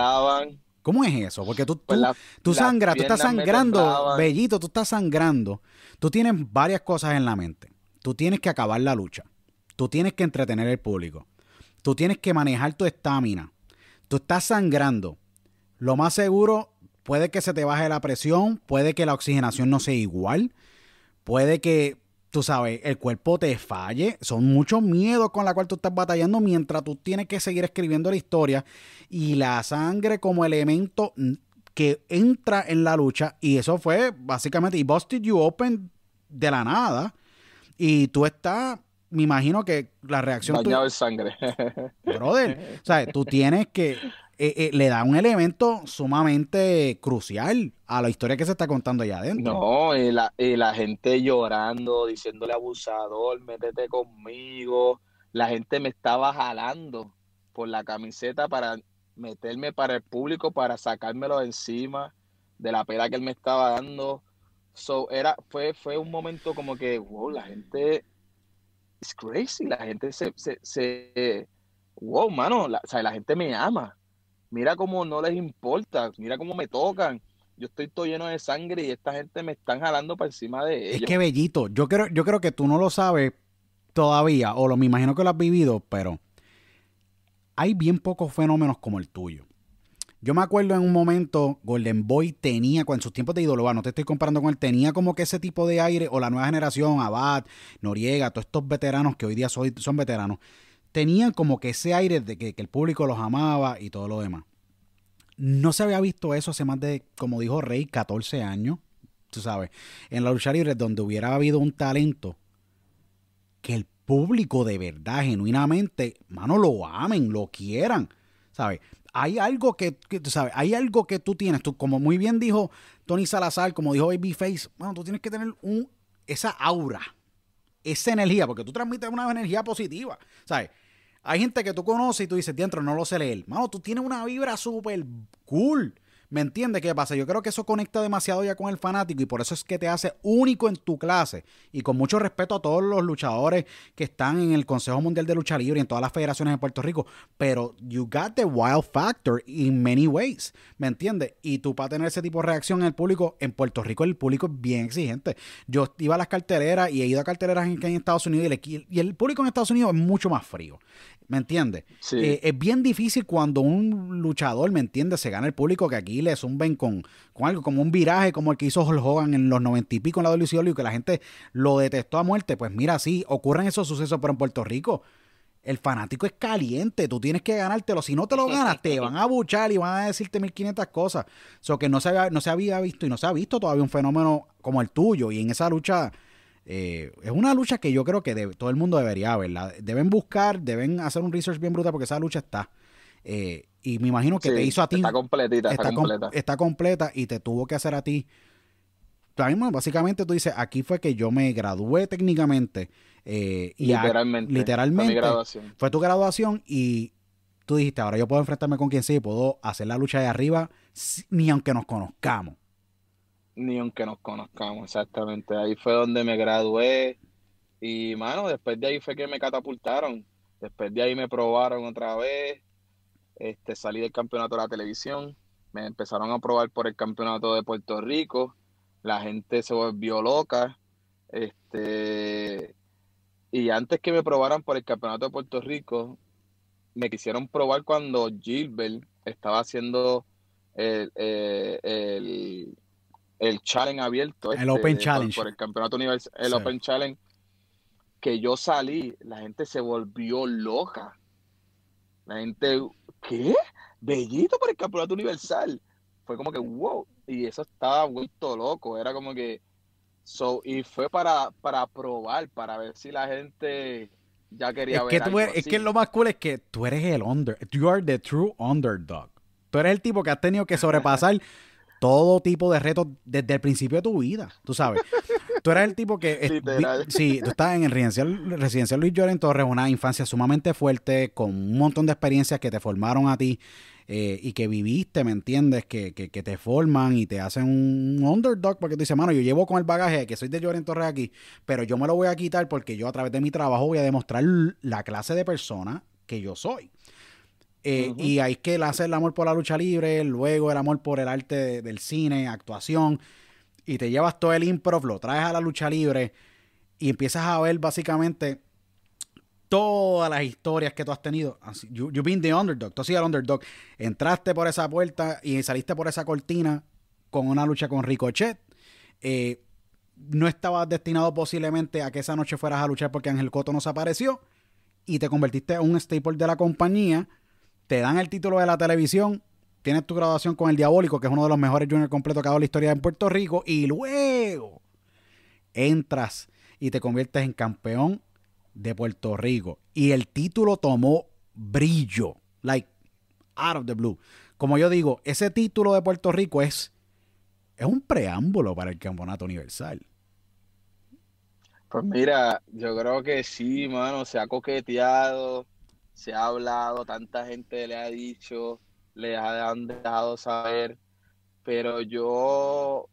¿Cómo es eso? Porque tú, pues tú, sangras, tú estás sangrando, Bellito, tú estás sangrando. Tú tienes varias cosas en la mente. Tú tienes que acabar la lucha. Tú tienes que entretener al público. Tú tienes que manejar tu estamina. Tú estás sangrando. Lo más seguro, puede que se te baje la presión, puede que la oxigenación no sea igual, puede que tú sabes, el cuerpo te falle. Son muchos miedos con la cual tú estás batallando mientras tú tienes que seguir escribiendo la historia y la sangre como elemento que entra en la lucha y eso fue básicamente y Busted You Open de la nada y tú estás me imagino que la reacción bañado sangre brother o sea tú tienes que eh, eh, le da un elemento sumamente crucial a la historia que se está contando allá adentro. No, y eh, la, la gente llorando, diciéndole abusador, métete conmigo. La gente me estaba jalando por la camiseta para meterme para el público, para sacármelo de encima de la pera que él me estaba dando. So, era, fue, fue un momento como que, wow, la gente es crazy, la gente se, se, wow, mano, la gente me ama mira cómo no les importa, mira cómo me tocan. Yo estoy todo lleno de sangre y esta gente me están jalando para encima de ellos. Es que bellito, yo creo, yo creo que tú no lo sabes todavía, o lo me imagino que lo has vivido, pero hay bien pocos fenómenos como el tuyo. Yo me acuerdo en un momento, Golden Boy tenía, cuando en sus tiempos de ídolo, no te estoy comparando con él, tenía como que ese tipo de aire, o la nueva generación, Abad, Noriega, todos estos veteranos que hoy día son, son veteranos, tenían como que ese aire de que, el público los amaba y todo lo demás. No se había visto eso hace más de, como dijo Rey, 14 años, tú sabes, en la lucha libre, donde hubiera habido un talento que el público de verdad, genuinamente, mano, lo amen, lo quieran, ¿sabes? Hay algo que, tú sabes, hay algo que tú tienes, tú, como muy bien dijo Tony Salazar, como dijo Babyface, mano, tú tienes que tener un, esa aura, esa energía, porque tú transmites una energía positiva, ¿sabes? Hay gente que tú conoces y tú dices, dentro no lo sé leer. Mano, tú tienes una vibra súper cool. ¿Me entiendes qué pasa? Yo creo que eso conecta demasiado ya con el fanático y por eso es que te hace único en tu clase. Y con mucho respeto a todos los luchadores que están en el Consejo Mundial de Lucha Libre y en todas las federaciones de Puerto Rico, pero you got the wild factor in many ways. ¿Me entiendes? Y tú para tener ese tipo de reacción en el público, en Puerto Rico el público es bien exigente. Yo iba a las carteleras y he ido a carteleras en, en Estados Unidos y el, público en Estados Unidos es mucho más frío. ¿Me entiendes? Eh, es bien difícil cuando un luchador, ¿me entiendes? Se gana el público que aquí le zumben con, con algo como un viraje como el que hizo Hulk Hogan en los noventa y pico en la y que la gente lo detestó a muerte. Pues mira, si ocurren esos sucesos, pero en Puerto Rico el fanático es caliente, tú tienes que ganártelo. Si no te lo ganas, te van a buchar y van a decirte 1500 cosas. So que no se, había, no se había visto y no se ha visto todavía un fenómeno como el tuyo. Y en esa lucha, eh, es una lucha que yo creo que de, todo el mundo debería verla. Deben buscar, deben hacer un research bien bruta porque esa lucha está. Eh, y me imagino que te hizo a ti. Está completita, está, completa. está completa y te tuvo que hacer a ti. Mismo, básicamente tú dices, aquí fue que yo me gradué técnicamente. Eh, y literalmente. Fue, tu graduación y tú dijiste, ahora yo puedo enfrentarme con quien sea puedo hacer la lucha de arriba, ni aunque nos conozcamos. Ni aunque nos conozcamos, exactamente. Ahí fue donde me gradué. Y, mano, después de ahí fue que me catapultaron. Después de ahí me probaron otra vez. Este, salí del campeonato de la televisión, me empezaron a probar por el campeonato de Puerto Rico, la gente se volvió loca. Este, y antes que me probaran por el campeonato de Puerto Rico, me quisieron probar cuando Gilbert estaba haciendo el, eh, challenge abierto. el este, Open Challenge. Por, el campeonato universal, el Open Challenge. Que yo salí, la gente se volvió loca. La gente, ¿qué? Bellito por el campeonato universal. Fue como que, wow. Y eso estaba vuelto loco. Era como que. So, y fue para, para probar, para ver si la gente ya quería ver. Que Es que lo más cool es que tú eres el under. You are the true underdog. Tú eres el tipo que has tenido que sobrepasar todo tipo de retos desde el principio de tu vida, tú sabes. Tú eras el tipo que... Sí, tú estabas en el residencial, residencial Luis Lloren Torres, una infancia sumamente fuerte, con un montón de experiencias que te formaron a ti eh, y que viviste, ¿me entiendes? Que, te forman y te hacen un underdog porque tú dices, mano, yo llevo con el bagaje que soy de en Torres aquí, pero yo me lo voy a quitar porque yo a través de mi trabajo voy a demostrar la clase de persona que yo soy. Eh, y hay que hacer el amor por la lucha libre, luego el amor por el arte del cine, actuación, y te llevas todo el improv, lo traes a la lucha libre y empiezas a ver básicamente todas las historias que tú has tenido. you've been the underdog, tú has sido el underdog. Entraste por esa puerta y saliste por esa cortina con una lucha con Ricochet. Eh, no estabas destinado posiblemente a que esa noche fueras a luchar porque Ángel Coto no se apareció y te convertiste en un staple de la compañía te dan el título de la televisión, tienes tu graduación con el Diabólico, que es uno de los mejores juniors completos que ha dado la historia en Puerto Rico, y luego entras y te conviertes en campeón de Puerto Rico. Y el título tomó brillo, like out of the blue. Como yo digo, ese título de Puerto Rico es, es un preámbulo para el campeonato universal. Pues mira, yo creo que sí, mano, se ha coqueteado se ha hablado, tanta gente le ha dicho, le han dejado saber, pero yo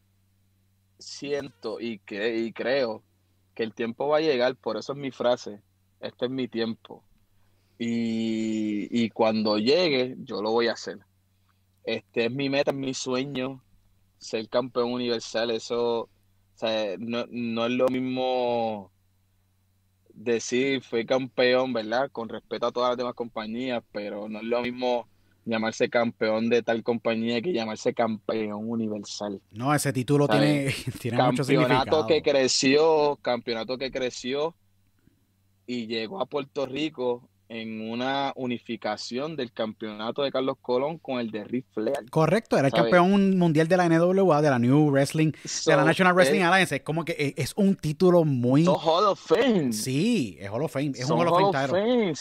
siento y, y creo que el tiempo va a llegar, por eso es mi frase, este es mi tiempo. Y, cuando llegue, yo lo voy a hacer. Este es mi meta, es mi sueño, ser campeón universal, eso no, no es lo mismo decir fue campeón, ¿verdad? Con respeto a todas las demás compañías, pero no es lo mismo llamarse campeón de tal compañía que llamarse campeón universal. No, ese título tiene, tiene que creció, campeonato que creció y llegó a Puerto Rico en una unificación del campeonato de Carlos Colón con el de Ric Flair. Correcto, era el campeón mundial de la NWA, de la New Wrestling, de la National Wrestling eh, Alliance. Es como que eh, es, un título muy. So Hall of Fame. Sí, es Hall of Fame. Es un Hall of Fame.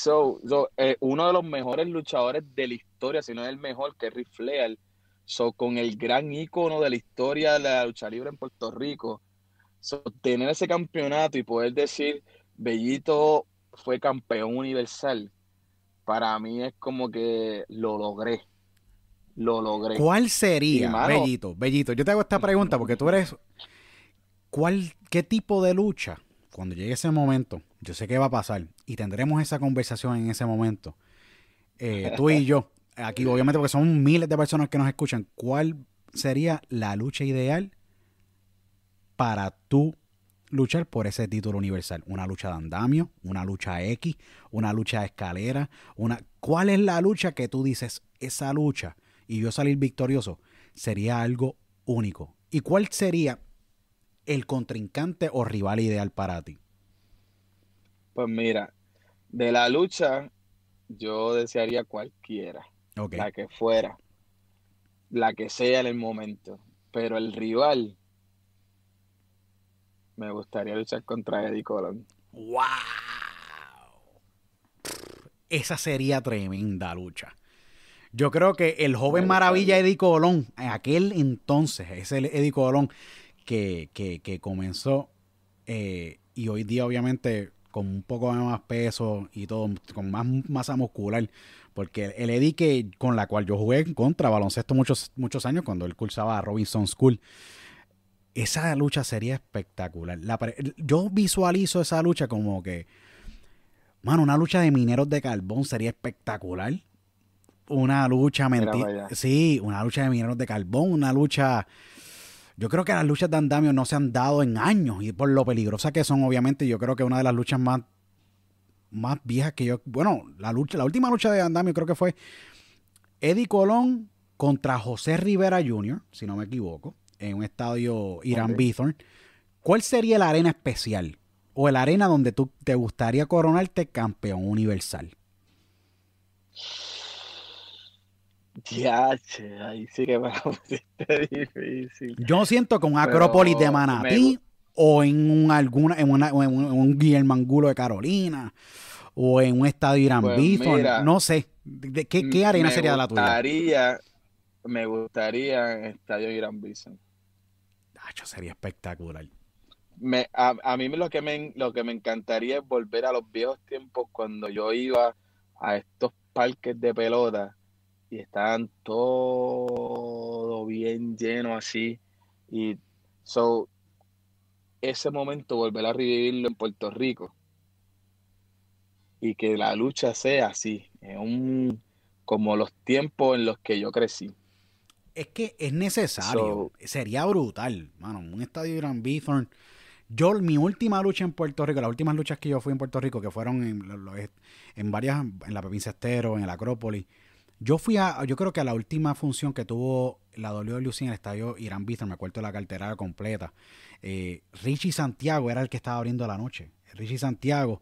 Eh, uno de los mejores luchadores de la historia, si no es el mejor, que es Ric Flair. So, con el gran ícono de la historia de la lucha libre en Puerto Rico. tener ese campeonato y poder decir, Bellito fue campeón universal, para mí es como que lo logré. Lo logré. ¿Cuál sería, Bellito? yo te hago esta mm. pregunta porque tú eres. ¿Cuál, qué tipo de lucha? Cuando llegue ese momento, yo sé qué va a pasar y tendremos esa conversación en ese momento. Eh, tú y yo, aquí obviamente porque son miles de personas que nos escuchan, ¿cuál sería la lucha ideal para tú luchar por ese título universal. Una lucha de andamio, una lucha X, una lucha de escalera, una... ¿Cuál es la lucha que tú dices, esa lucha, y yo salir victorioso, sería algo único? ¿Y cuál sería el contrincante o rival ideal para ti? Pues mira, de la lucha yo desearía cualquiera, la que fuera, la que sea en el momento, pero el rival me gustaría luchar contra Eddie Colón. ¡Wow! Esa sería tremenda lucha. Yo creo que el joven maravilla Eddie Colón, aquel entonces, ese Eddie Colón que, comenzó eh, y hoy día obviamente con un poco más peso y todo, con más masa muscular, porque el Eddie que, con la cual yo jugué contra baloncesto muchos, muchos años cuando él cursaba a Robinson School, esa lucha sería espectacular. yo visualizo esa lucha como que, mano, una lucha de mineros de carbón sería espectacular. Una lucha mentira. Sí, una lucha de mineros de carbón, una lucha... Yo creo que las luchas de andamio no se han dado en años y por lo peligrosas que son, obviamente, yo creo que una de las luchas más, más viejas que yo... Bueno, la, lucha, la última lucha de andamio creo que fue Eddie Colón contra José Rivera Jr., si no me equivoco en un estadio Irán ¿cuál sería la arena especial o la arena donde tú te gustaría coronarte campeón universal? Ya, che, ahí sí que me difícil. Yo siento que un Acrópolis de Manatí o en un, alguna, en, un, Guillermo Angulo de Carolina o en un estadio Irán pues no sé. ¿De qué, arena sería la tuya? Me gustaría en el estadio Irán Bison sería espectacular. Me, a, mí lo que, me, lo que me encantaría es volver a los viejos tiempos cuando yo iba a estos parques de pelota y estaban todo bien lleno así. Y so, ese momento volver a revivirlo en Puerto Rico y que la lucha sea así, un, como los tiempos en los que yo crecí es que es necesario. Sería brutal, mano. Un estadio de Gran Bithorn. Yo, mi última lucha en Puerto Rico, las últimas luchas que yo fui en Puerto Rico, que fueron en, varias, en la provincia Estero en el Acrópolis, yo fui a, yo creo que a la última función que tuvo la Lucía en el estadio Irán Bithorn, me acuerdo de la cartera completa, eh, Richie Santiago era el que estaba abriendo la noche. Richie Santiago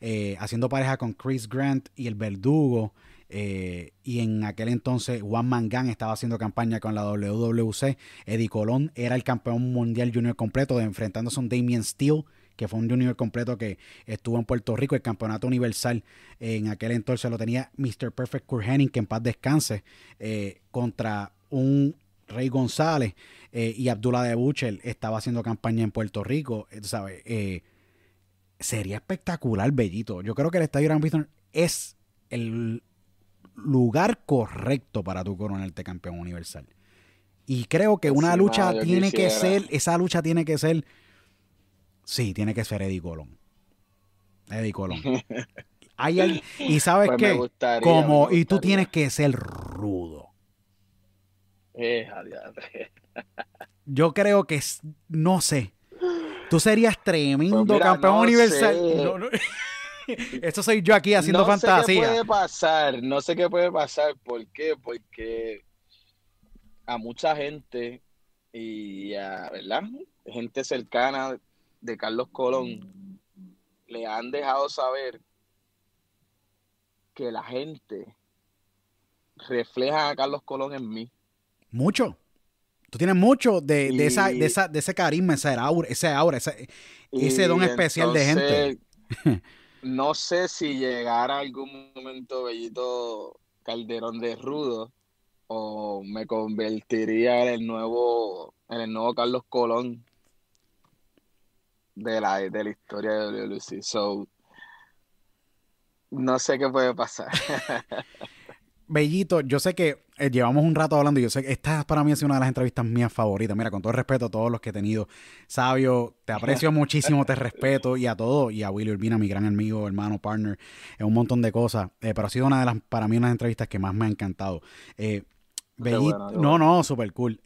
eh, haciendo pareja con Chris Grant y el verdugo. Eh, y en aquel entonces Juan Mangán estaba haciendo campaña con la WWC. Eddie Colón era el campeón mundial junior completo, enfrentándose a un Damien Steele, que fue un junior completo que estuvo en Puerto Rico. El campeonato universal en aquel entonces lo tenía Mr. Perfect Kurt Henning, que en paz descanse, eh, contra un Rey González eh, y Abdullah de Buchel estaba haciendo campaña en Puerto Rico. ¿sabes? sería espectacular, Bellito. Yo creo que el Estadio Grand es el lugar correcto para tu de campeón universal. Y creo que pues una lucha tiene que ser, esa lucha tiene que ser, sí, tiene que ser Eddie Colón. Eddie Colón. y sabes que pues qué, como, y tú tienes que ser rudo. Eh, Yo creo que, no sé, tú serías pues tremendo campeón universal. No, Eso soy yo aquí haciendo fantasía. No sé qué puede pasar, no sé qué puede pasar. ¿Por qué? Porque a mucha gente y a, ¿verdad? Gente cercana de Carlos Colón le han dejado saber que la gente refleja a Carlos Colón en mí. Mucho. Tú tienes mucho de, esa, de, esa, de ese carisma, ese aura, ese, ese, don especial de gente. No sé si llegara algún momento Bellito Calderón de Rudo o me convertiría en el nuevo, en el nuevo Carlos Colón de la, de la historia de Lucy. So, no sé qué puede pasar. Bellito, yo sé que eh, llevamos un rato hablando y yo sé que esta para mí ha sido una de las entrevistas mías favoritas. Mira, con todo respeto a todos los que he tenido. Sabio, te aprecio muchísimo, te respeto y a todo. Y a Willy Urbina, mi gran amigo, hermano, partner, en eh, un montón de cosas. Eh, pero ha sido una de las, para mí, unas entrevistas que más me ha encantado. Bellito, no, no, super cool.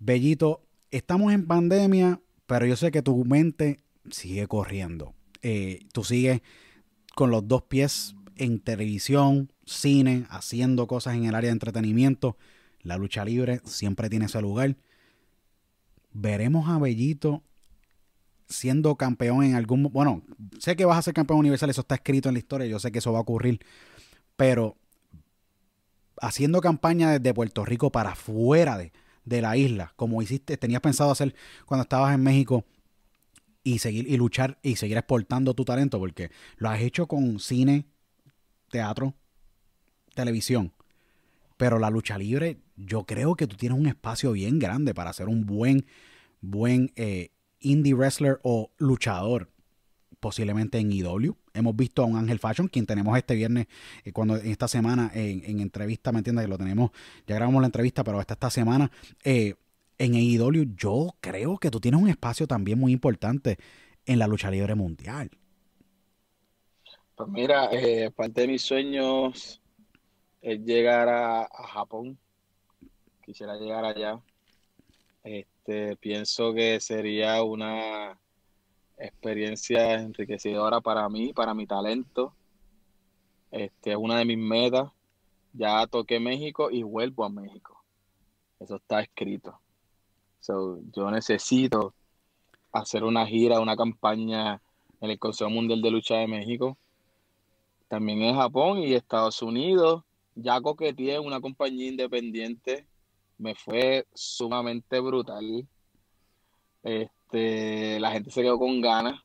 Bellito, estamos en pandemia, pero yo sé que tu mente sigue corriendo. tú sigues con los dos pies en televisión, cine, haciendo cosas en el área de entretenimiento. La lucha libre siempre tiene su lugar. Veremos a Bellito siendo campeón en algún... Bueno, sé que vas a ser campeón universal, eso está escrito en la historia, yo sé que eso va a ocurrir, pero haciendo campaña desde Puerto Rico para fuera de, de la isla, como hiciste, tenías pensado hacer cuando estabas en México y seguir y luchar y seguir exportando tu talento, porque lo has hecho con cine, teatro, televisión. Pero la lucha libre, yo creo que tú tienes un espacio bien grande para ser un buen, buen eh, indie wrestler o luchador. Posiblemente en IW. Hemos visto a un Ángel Fashion, quien tenemos este viernes, eh, cuando en esta semana, en, entrevista, ¿me entiendes? Que lo tenemos, ya grabamos la entrevista, pero hasta esta semana. Eh, en IW, yo creo que tú tienes un espacio también muy importante en la lucha libre mundial. Pues mira, eh, parte de mis sueños es llegar a Japón, quisiera llegar allá. Este, pienso que sería una experiencia enriquecedora para mí, para mi talento. Este, es una de mis metas. Ya toqué México y vuelvo a México. Eso está escrito. yo necesito hacer una gira, una campaña en el Consejo Mundial de Lucha de México. También en Japón y Estados Unidos ya coqueteé una compañía independiente, me fue sumamente brutal. Este, la gente se quedó con ganas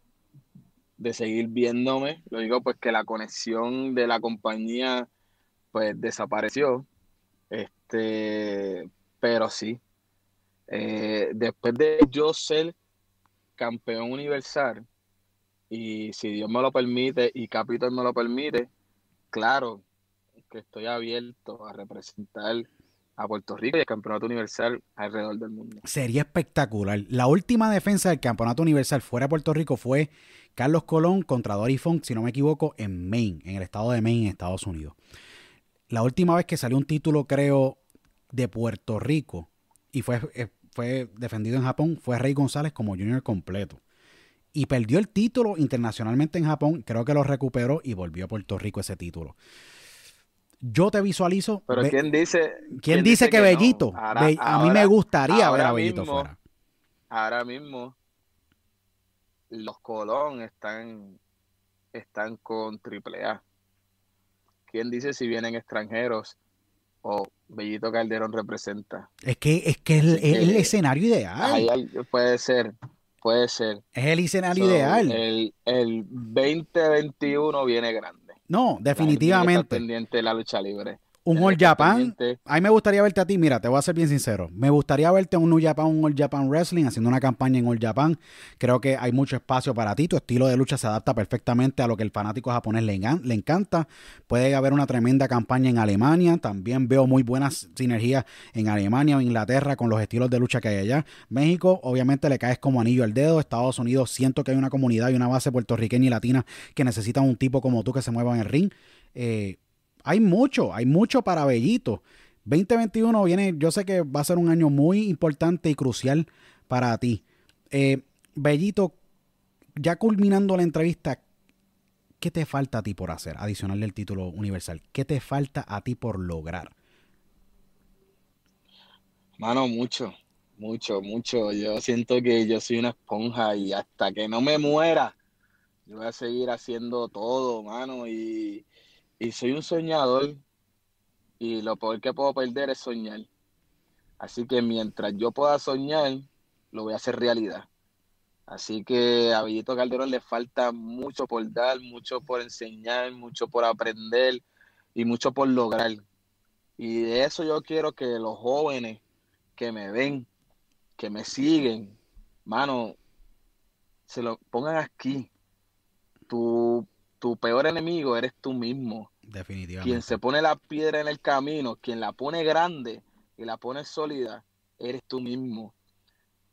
de seguir viéndome. Lo digo pues que la conexión de la compañía pues desapareció. Este, pero sí. Eh, después de yo ser campeón universal, y si Dios me lo permite y Capitol me lo permite, claro, que estoy abierto a representar a Puerto Rico y el Campeonato Universal alrededor del mundo. Sería espectacular. La última defensa del Campeonato Universal fuera de Puerto Rico fue Carlos Colón contra Dory Funk, si no me equivoco, en Maine, en el estado de Maine, en Estados Unidos. La última vez que salió un título, creo, de Puerto Rico y fue, eh, fue defendido en Japón, fue Rey González como junior completo. Y perdió el título internacionalmente en Japón, creo que lo recuperó y volvió a Puerto Rico ese título yo te visualizo. Pero ¿quién dice, ¿quién dice, que, Bellito? a mí me gustaría ver a Bellito Ahora mismo, los Colón están, están con triple A. ¿Quién dice si vienen extranjeros o Bellito Calderón representa? Es que es, que el, escenario ideal. puede ser, puede ser. Es el escenario ideal. el 2021 viene grande. No, definitivamente. pendiente de la lucha libre un All Japan. A me gustaría verte a ti, mira, te voy a ser bien sincero. Me gustaría verte a un New Japan, un All Japan Wrestling, haciendo una campaña en All Japan. Creo que hay mucho espacio para ti. Tu estilo de lucha se adapta perfectamente a lo que el fanático japonés le, le encanta. Puede haber una tremenda campaña en Alemania. También veo muy buenas sinergias en Alemania o Inglaterra con los estilos de lucha que hay allá. México, obviamente, le caes como anillo al dedo. Estados Unidos, siento que hay una comunidad y una base puertorriqueña y latina que necesitan un tipo como tú que se mueva en el ring. Eh, hay mucho, hay mucho para Bellito. 2021 viene, yo sé que va a ser un año muy importante y crucial para ti. Eh, Bellito, ya culminando la entrevista, ¿qué te falta a ti por hacer? Adicional el título universal, ¿qué te falta a ti por lograr? Mano, mucho, mucho, mucho. Yo siento que yo soy una esponja y hasta que no me muera, yo voy a seguir haciendo todo, mano. Y, y soy un soñador y lo peor que puedo perder es soñar. Así que mientras yo pueda soñar, lo voy a hacer realidad. Así que a Villito Calderón le falta mucho por dar, mucho por enseñar, mucho por aprender y mucho por lograr. Y de eso yo quiero que los jóvenes que me ven, que me siguen, mano, se lo pongan aquí. Tu tu peor enemigo eres tú mismo. Definitivamente. Quien se pone la piedra en el camino, quien la pone grande y la pone sólida, eres tú mismo.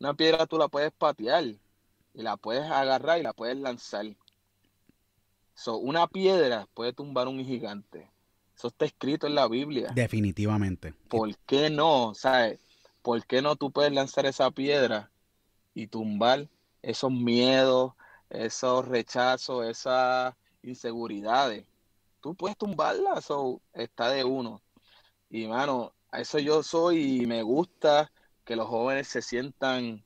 Una piedra tú la puedes patear y la puedes agarrar y la puedes lanzar. So, una piedra puede tumbar un gigante. Eso está escrito en la Biblia. Definitivamente. ¿Por qué no? ¿Sabes? ¿Por qué no tú puedes lanzar esa piedra y tumbar esos miedos, esos rechazos, esa inseguridades, tú puedes tumbarla, eso está de uno. Y mano, a eso yo soy y me gusta que los jóvenes se sientan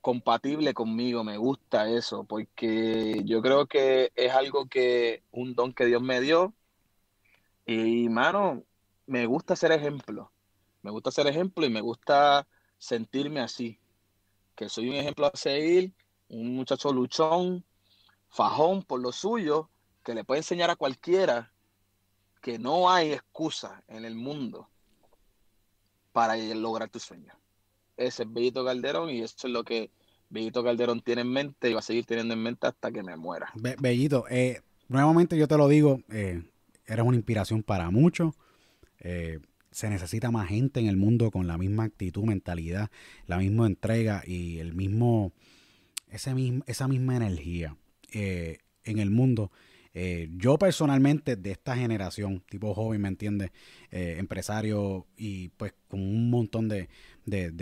compatibles conmigo, me gusta eso, porque yo creo que es algo que, un don que Dios me dio. Y mano, me gusta ser ejemplo, me gusta ser ejemplo y me gusta sentirme así, que soy un ejemplo a seguir, un muchacho luchón, Fajón por lo suyo, que le puede enseñar a cualquiera que no hay excusa en el mundo para lograr tu sueño. Ese es Bellito Calderón y eso es lo que Bellito Calderón tiene en mente y va a seguir teniendo en mente hasta que me muera. Bellito, eh, nuevamente yo te lo digo, eh, eres una inspiración para muchos. Eh, se necesita más gente en el mundo con la misma actitud, mentalidad, la misma entrega y el mismo, ese mismo esa misma energía. Eh, en el mundo. Eh, yo personalmente de esta generación, tipo joven, ¿me entiendes? Eh, empresario y pues con un montón de,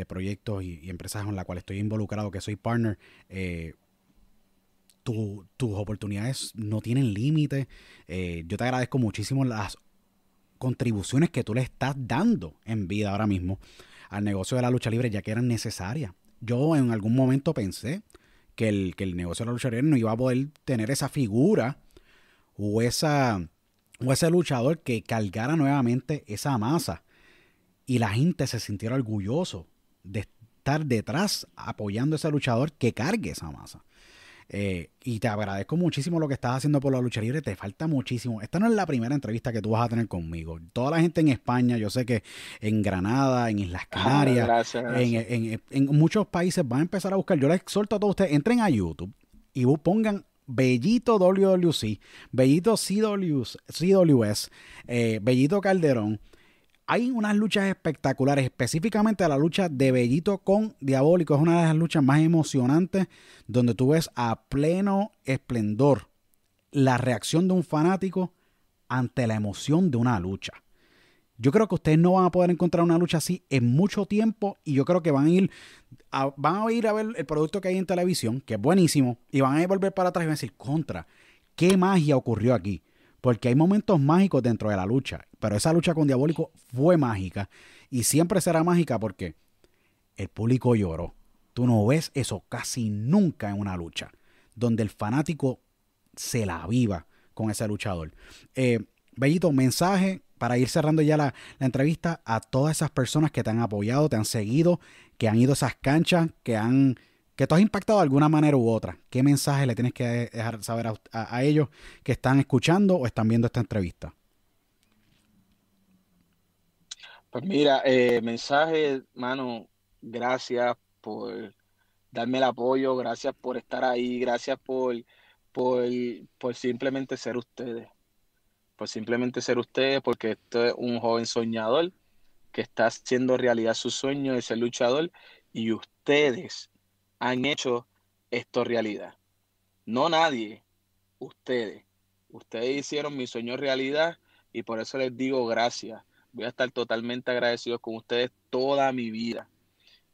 proyectos y, empresas en las cuales estoy involucrado, que soy partner, tus oportunidades no tienen límite. yo te agradezco muchísimo las contribuciones que tú le estás dando en vida ahora mismo al negocio de la lucha libre, ya que eran necesarias. Yo en algún momento pensé que el, negocio de la lucha no iba a poder tener esa figura o, esa, o ese luchador que cargara nuevamente esa masa. Y la gente se sintiera orgulloso de estar detrás apoyando a ese luchador que cargue esa masa. Eh, y te agradezco muchísimo lo que estás haciendo por la lucha libre. Te falta muchísimo. Esta no es la primera entrevista que tú vas a tener conmigo. Toda la gente en España, yo sé que en Granada, en Islas ah, Canarias, En, muchos países van a empezar a buscar. Yo les exhorto a todos ustedes, entren a YouTube y pongan Bellito WWC, Bellito CWS, eh, Bellito Calderón. Hay unas luchas espectaculares, específicamente la lucha de Bellito con Diabólico. Es una de las luchas más emocionantes donde tú ves a pleno esplendor la reacción de un fanático ante la emoción de una lucha. Yo creo que ustedes no van a poder encontrar una lucha así en mucho tiempo y yo creo que van a ir a, van a ir a ver el producto que hay en televisión, que es buenísimo, y van a volver para atrás y van a decir, contra, ¿qué magia ocurrió aquí? porque hay momentos mágicos dentro de la lucha, pero esa lucha con Diabólico fue mágica y siempre será mágica porque el público lloró. Tú no ves eso casi nunca en una lucha, donde el fanático se la viva con ese luchador. Eh, Bellito, mensaje para ir cerrando ya la, la, entrevista a todas esas personas que te han apoyado, te han seguido, que han ido a esas canchas, que han que tú has impactado de alguna manera u otra. ¿Qué mensaje le tienes que dejar saber a, ellos que están escuchando o están viendo esta entrevista? Pues mira, eh, mensaje, mano, gracias por darme el apoyo, gracias por estar ahí, gracias por, por, por simplemente ser ustedes, por simplemente ser ustedes, porque esto es un joven soñador que está haciendo realidad su sueño de ser luchador y ustedes han hecho esto realidad. No nadie, ustedes. Ustedes hicieron mi sueño realidad y por eso les digo gracias. Voy a estar totalmente agradecido con ustedes toda mi vida.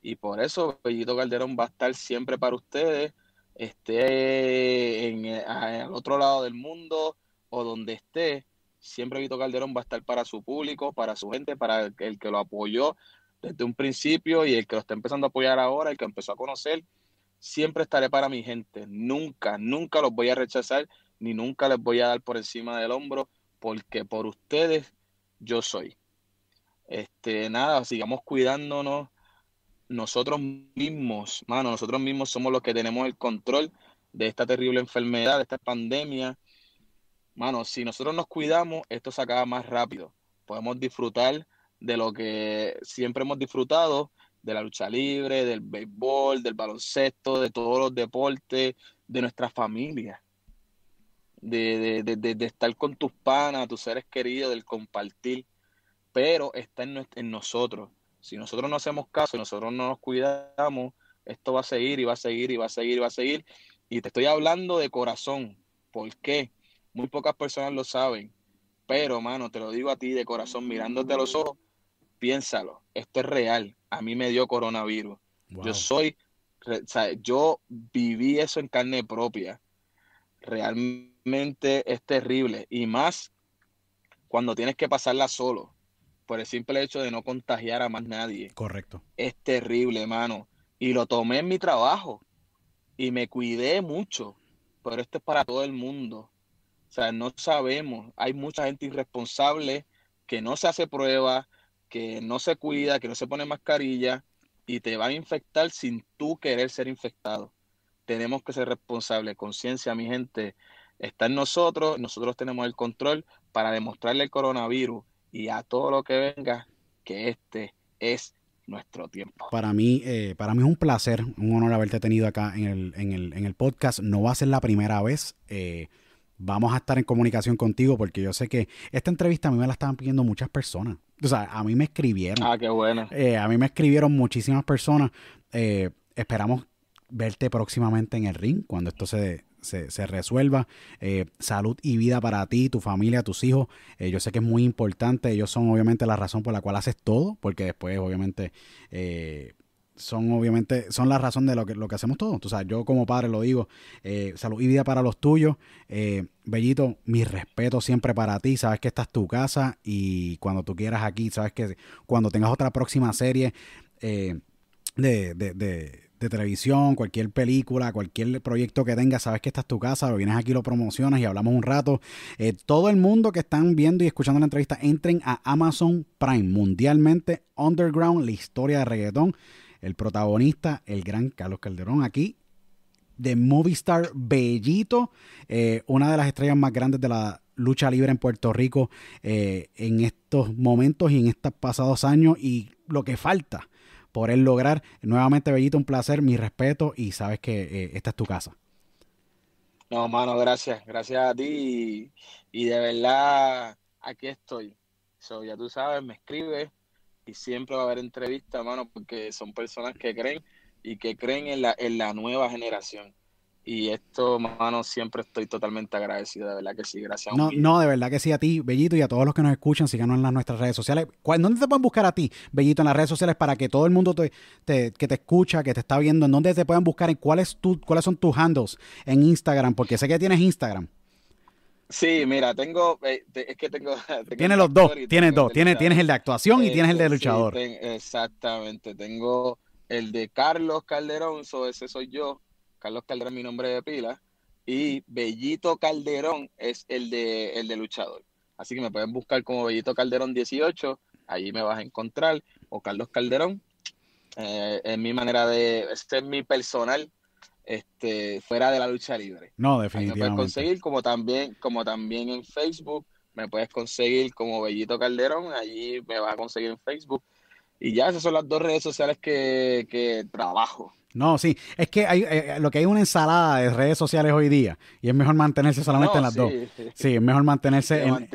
Y por eso Bellito Calderón va a estar siempre para ustedes, esté en, el, eh, otro lado del mundo o donde esté. Siempre Vito Calderón va a estar para su público, para su gente, para el que lo apoyó, desde un principio y el que lo está empezando a apoyar ahora, el que empezó a conocer, siempre estaré para mi gente. Nunca, nunca los voy a rechazar ni nunca les voy a dar por encima del hombro porque por ustedes yo soy. Este, nada, sigamos cuidándonos nosotros mismos, mano, nosotros mismos somos los que tenemos el control de esta terrible enfermedad, de esta pandemia. Mano, si nosotros nos cuidamos, esto se acaba más rápido. Podemos disfrutar de lo que siempre hemos disfrutado, de la lucha libre, del béisbol, del baloncesto, de todos los deportes, de nuestra familia, de, de, de, de estar con tus panas, tus seres queridos, del compartir, pero está en, nosotros. Si nosotros no hacemos caso, si nosotros no nos cuidamos, esto va a seguir y va a seguir y va a seguir y va a seguir. Y te estoy hablando de corazón. ¿Por qué? Muy pocas personas lo saben. Pero, mano, te lo digo a ti de corazón, mirándote a los ojos, piénsalo, esto es real, a mí me dio coronavirus. Yo soy, o sea, yo viví eso en carne propia. Realmente es terrible y más cuando tienes que pasarla solo por el simple hecho de no contagiar a más nadie. Correcto. Es terrible, hermano. Y lo tomé en mi trabajo y me cuidé mucho, pero esto es para todo el mundo. O sea, no sabemos. Hay mucha gente irresponsable que no se hace prueba que no se cuida, que no se pone mascarilla y te van a infectar sin tú querer ser infectado. Tenemos que ser responsables, conciencia, mi gente. Está en nosotros, nosotros tenemos el control para demostrarle el coronavirus y a todo lo que venga que este es nuestro tiempo. Para mí, eh, para mí es un placer, un honor haberte tenido acá en el, en el, en el podcast. No va a ser la primera vez. Eh, vamos a estar en comunicación contigo porque yo sé que esta entrevista a mí me la estaban pidiendo muchas personas o sea, a mí me escribieron. Ah, qué bueno. Eh, a mí me escribieron muchísimas personas. Eh, esperamos verte próximamente en el ring cuando esto se, resuelva. Eh, salud y vida para ti, tu familia, tus hijos. yo sé que es muy importante. Ellos son obviamente la razón por la cual haces todo, porque después obviamente son obviamente, son la razón de lo que, lo que hacemos todos. O sea, yo como padre lo digo, eh, salud y vida para los tuyos. Eh, Bellito, mi respeto siempre para ti. Sabes que esta es tu casa y cuando tú quieras aquí, sabes que cuando tengas otra próxima serie eh, de, televisión, cualquier película, cualquier proyecto que tengas, sabes que esta es tu casa, lo vienes aquí, lo promocionas y hablamos un rato. Eh, todo el mundo que están viendo y escuchando la entrevista, entren a Amazon Prime, mundialmente, Underground, la historia de reggaetón. El protagonista, el gran Carlos Calderón, aquí de Movistar Bellito, eh, una de las estrellas más grandes de la lucha libre en Puerto Rico eh, en estos momentos y en estos pasados años y lo que falta por él lograr. Nuevamente, Bellito, un placer, mi respeto y sabes que eh, esta es tu casa. No, mano, gracias, gracias a ti y, de verdad aquí estoy. So, ya tú sabes, me escribes, y siempre va a haber entrevistas, mano porque son personas que creen y que creen en la, nueva generación. Y esto, mano, siempre estoy totalmente agradecido, de verdad que sí, gracias. No, no, de verdad que sí, a ti, Bellito, y a todos los que nos escuchan, síganos en las nuestras redes sociales. ¿Dónde te pueden buscar a ti, Bellito, en las redes sociales para que todo el mundo te, te, que te escucha, que te está viendo, en dónde te pueden buscar, en cuáles, tu, cuáles son tus handles en Instagram? Porque sé que tienes Instagram. Sí, mira, tengo, eh, que tengo... los dos, tienes dos, el de actuación y tienes el de este, luchador. exactamente, tengo el de Carlos Calderón, so ese soy yo, Carlos Calderón es mi nombre de pila, y Bellito Calderón es el de, el de luchador. Así que me pueden buscar como Bellito Calderón 18, ahí me vas a encontrar, o Carlos Calderón. Eh, es mi manera de, este es mi personal, este, fuera de la lucha libre. No, definitivamente. me puedes conseguir como también, como también en Facebook, me puedes conseguir como Bellito Calderón, allí me vas a conseguir en Facebook. Y ya esas son las dos redes sociales que, que trabajo. No, sí, es que hay, eh, eh, lo que hay una ensalada de redes sociales hoy día y es mejor mantenerse solamente en las dos. Sí, es mejor mantenerse, en,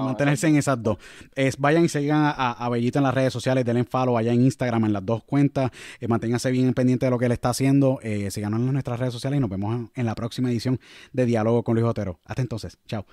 mantenerse en esas dos. Es, vayan y sigan a, Bellita en las redes sociales, denle follow allá en Instagram, en las dos cuentas. Eh, manténganse bien pendiente de lo que él está haciendo. Eh, síganos en nuestras redes sociales y nos vemos en, la próxima edición de Diálogo con Luis Otero. Hasta entonces, chao.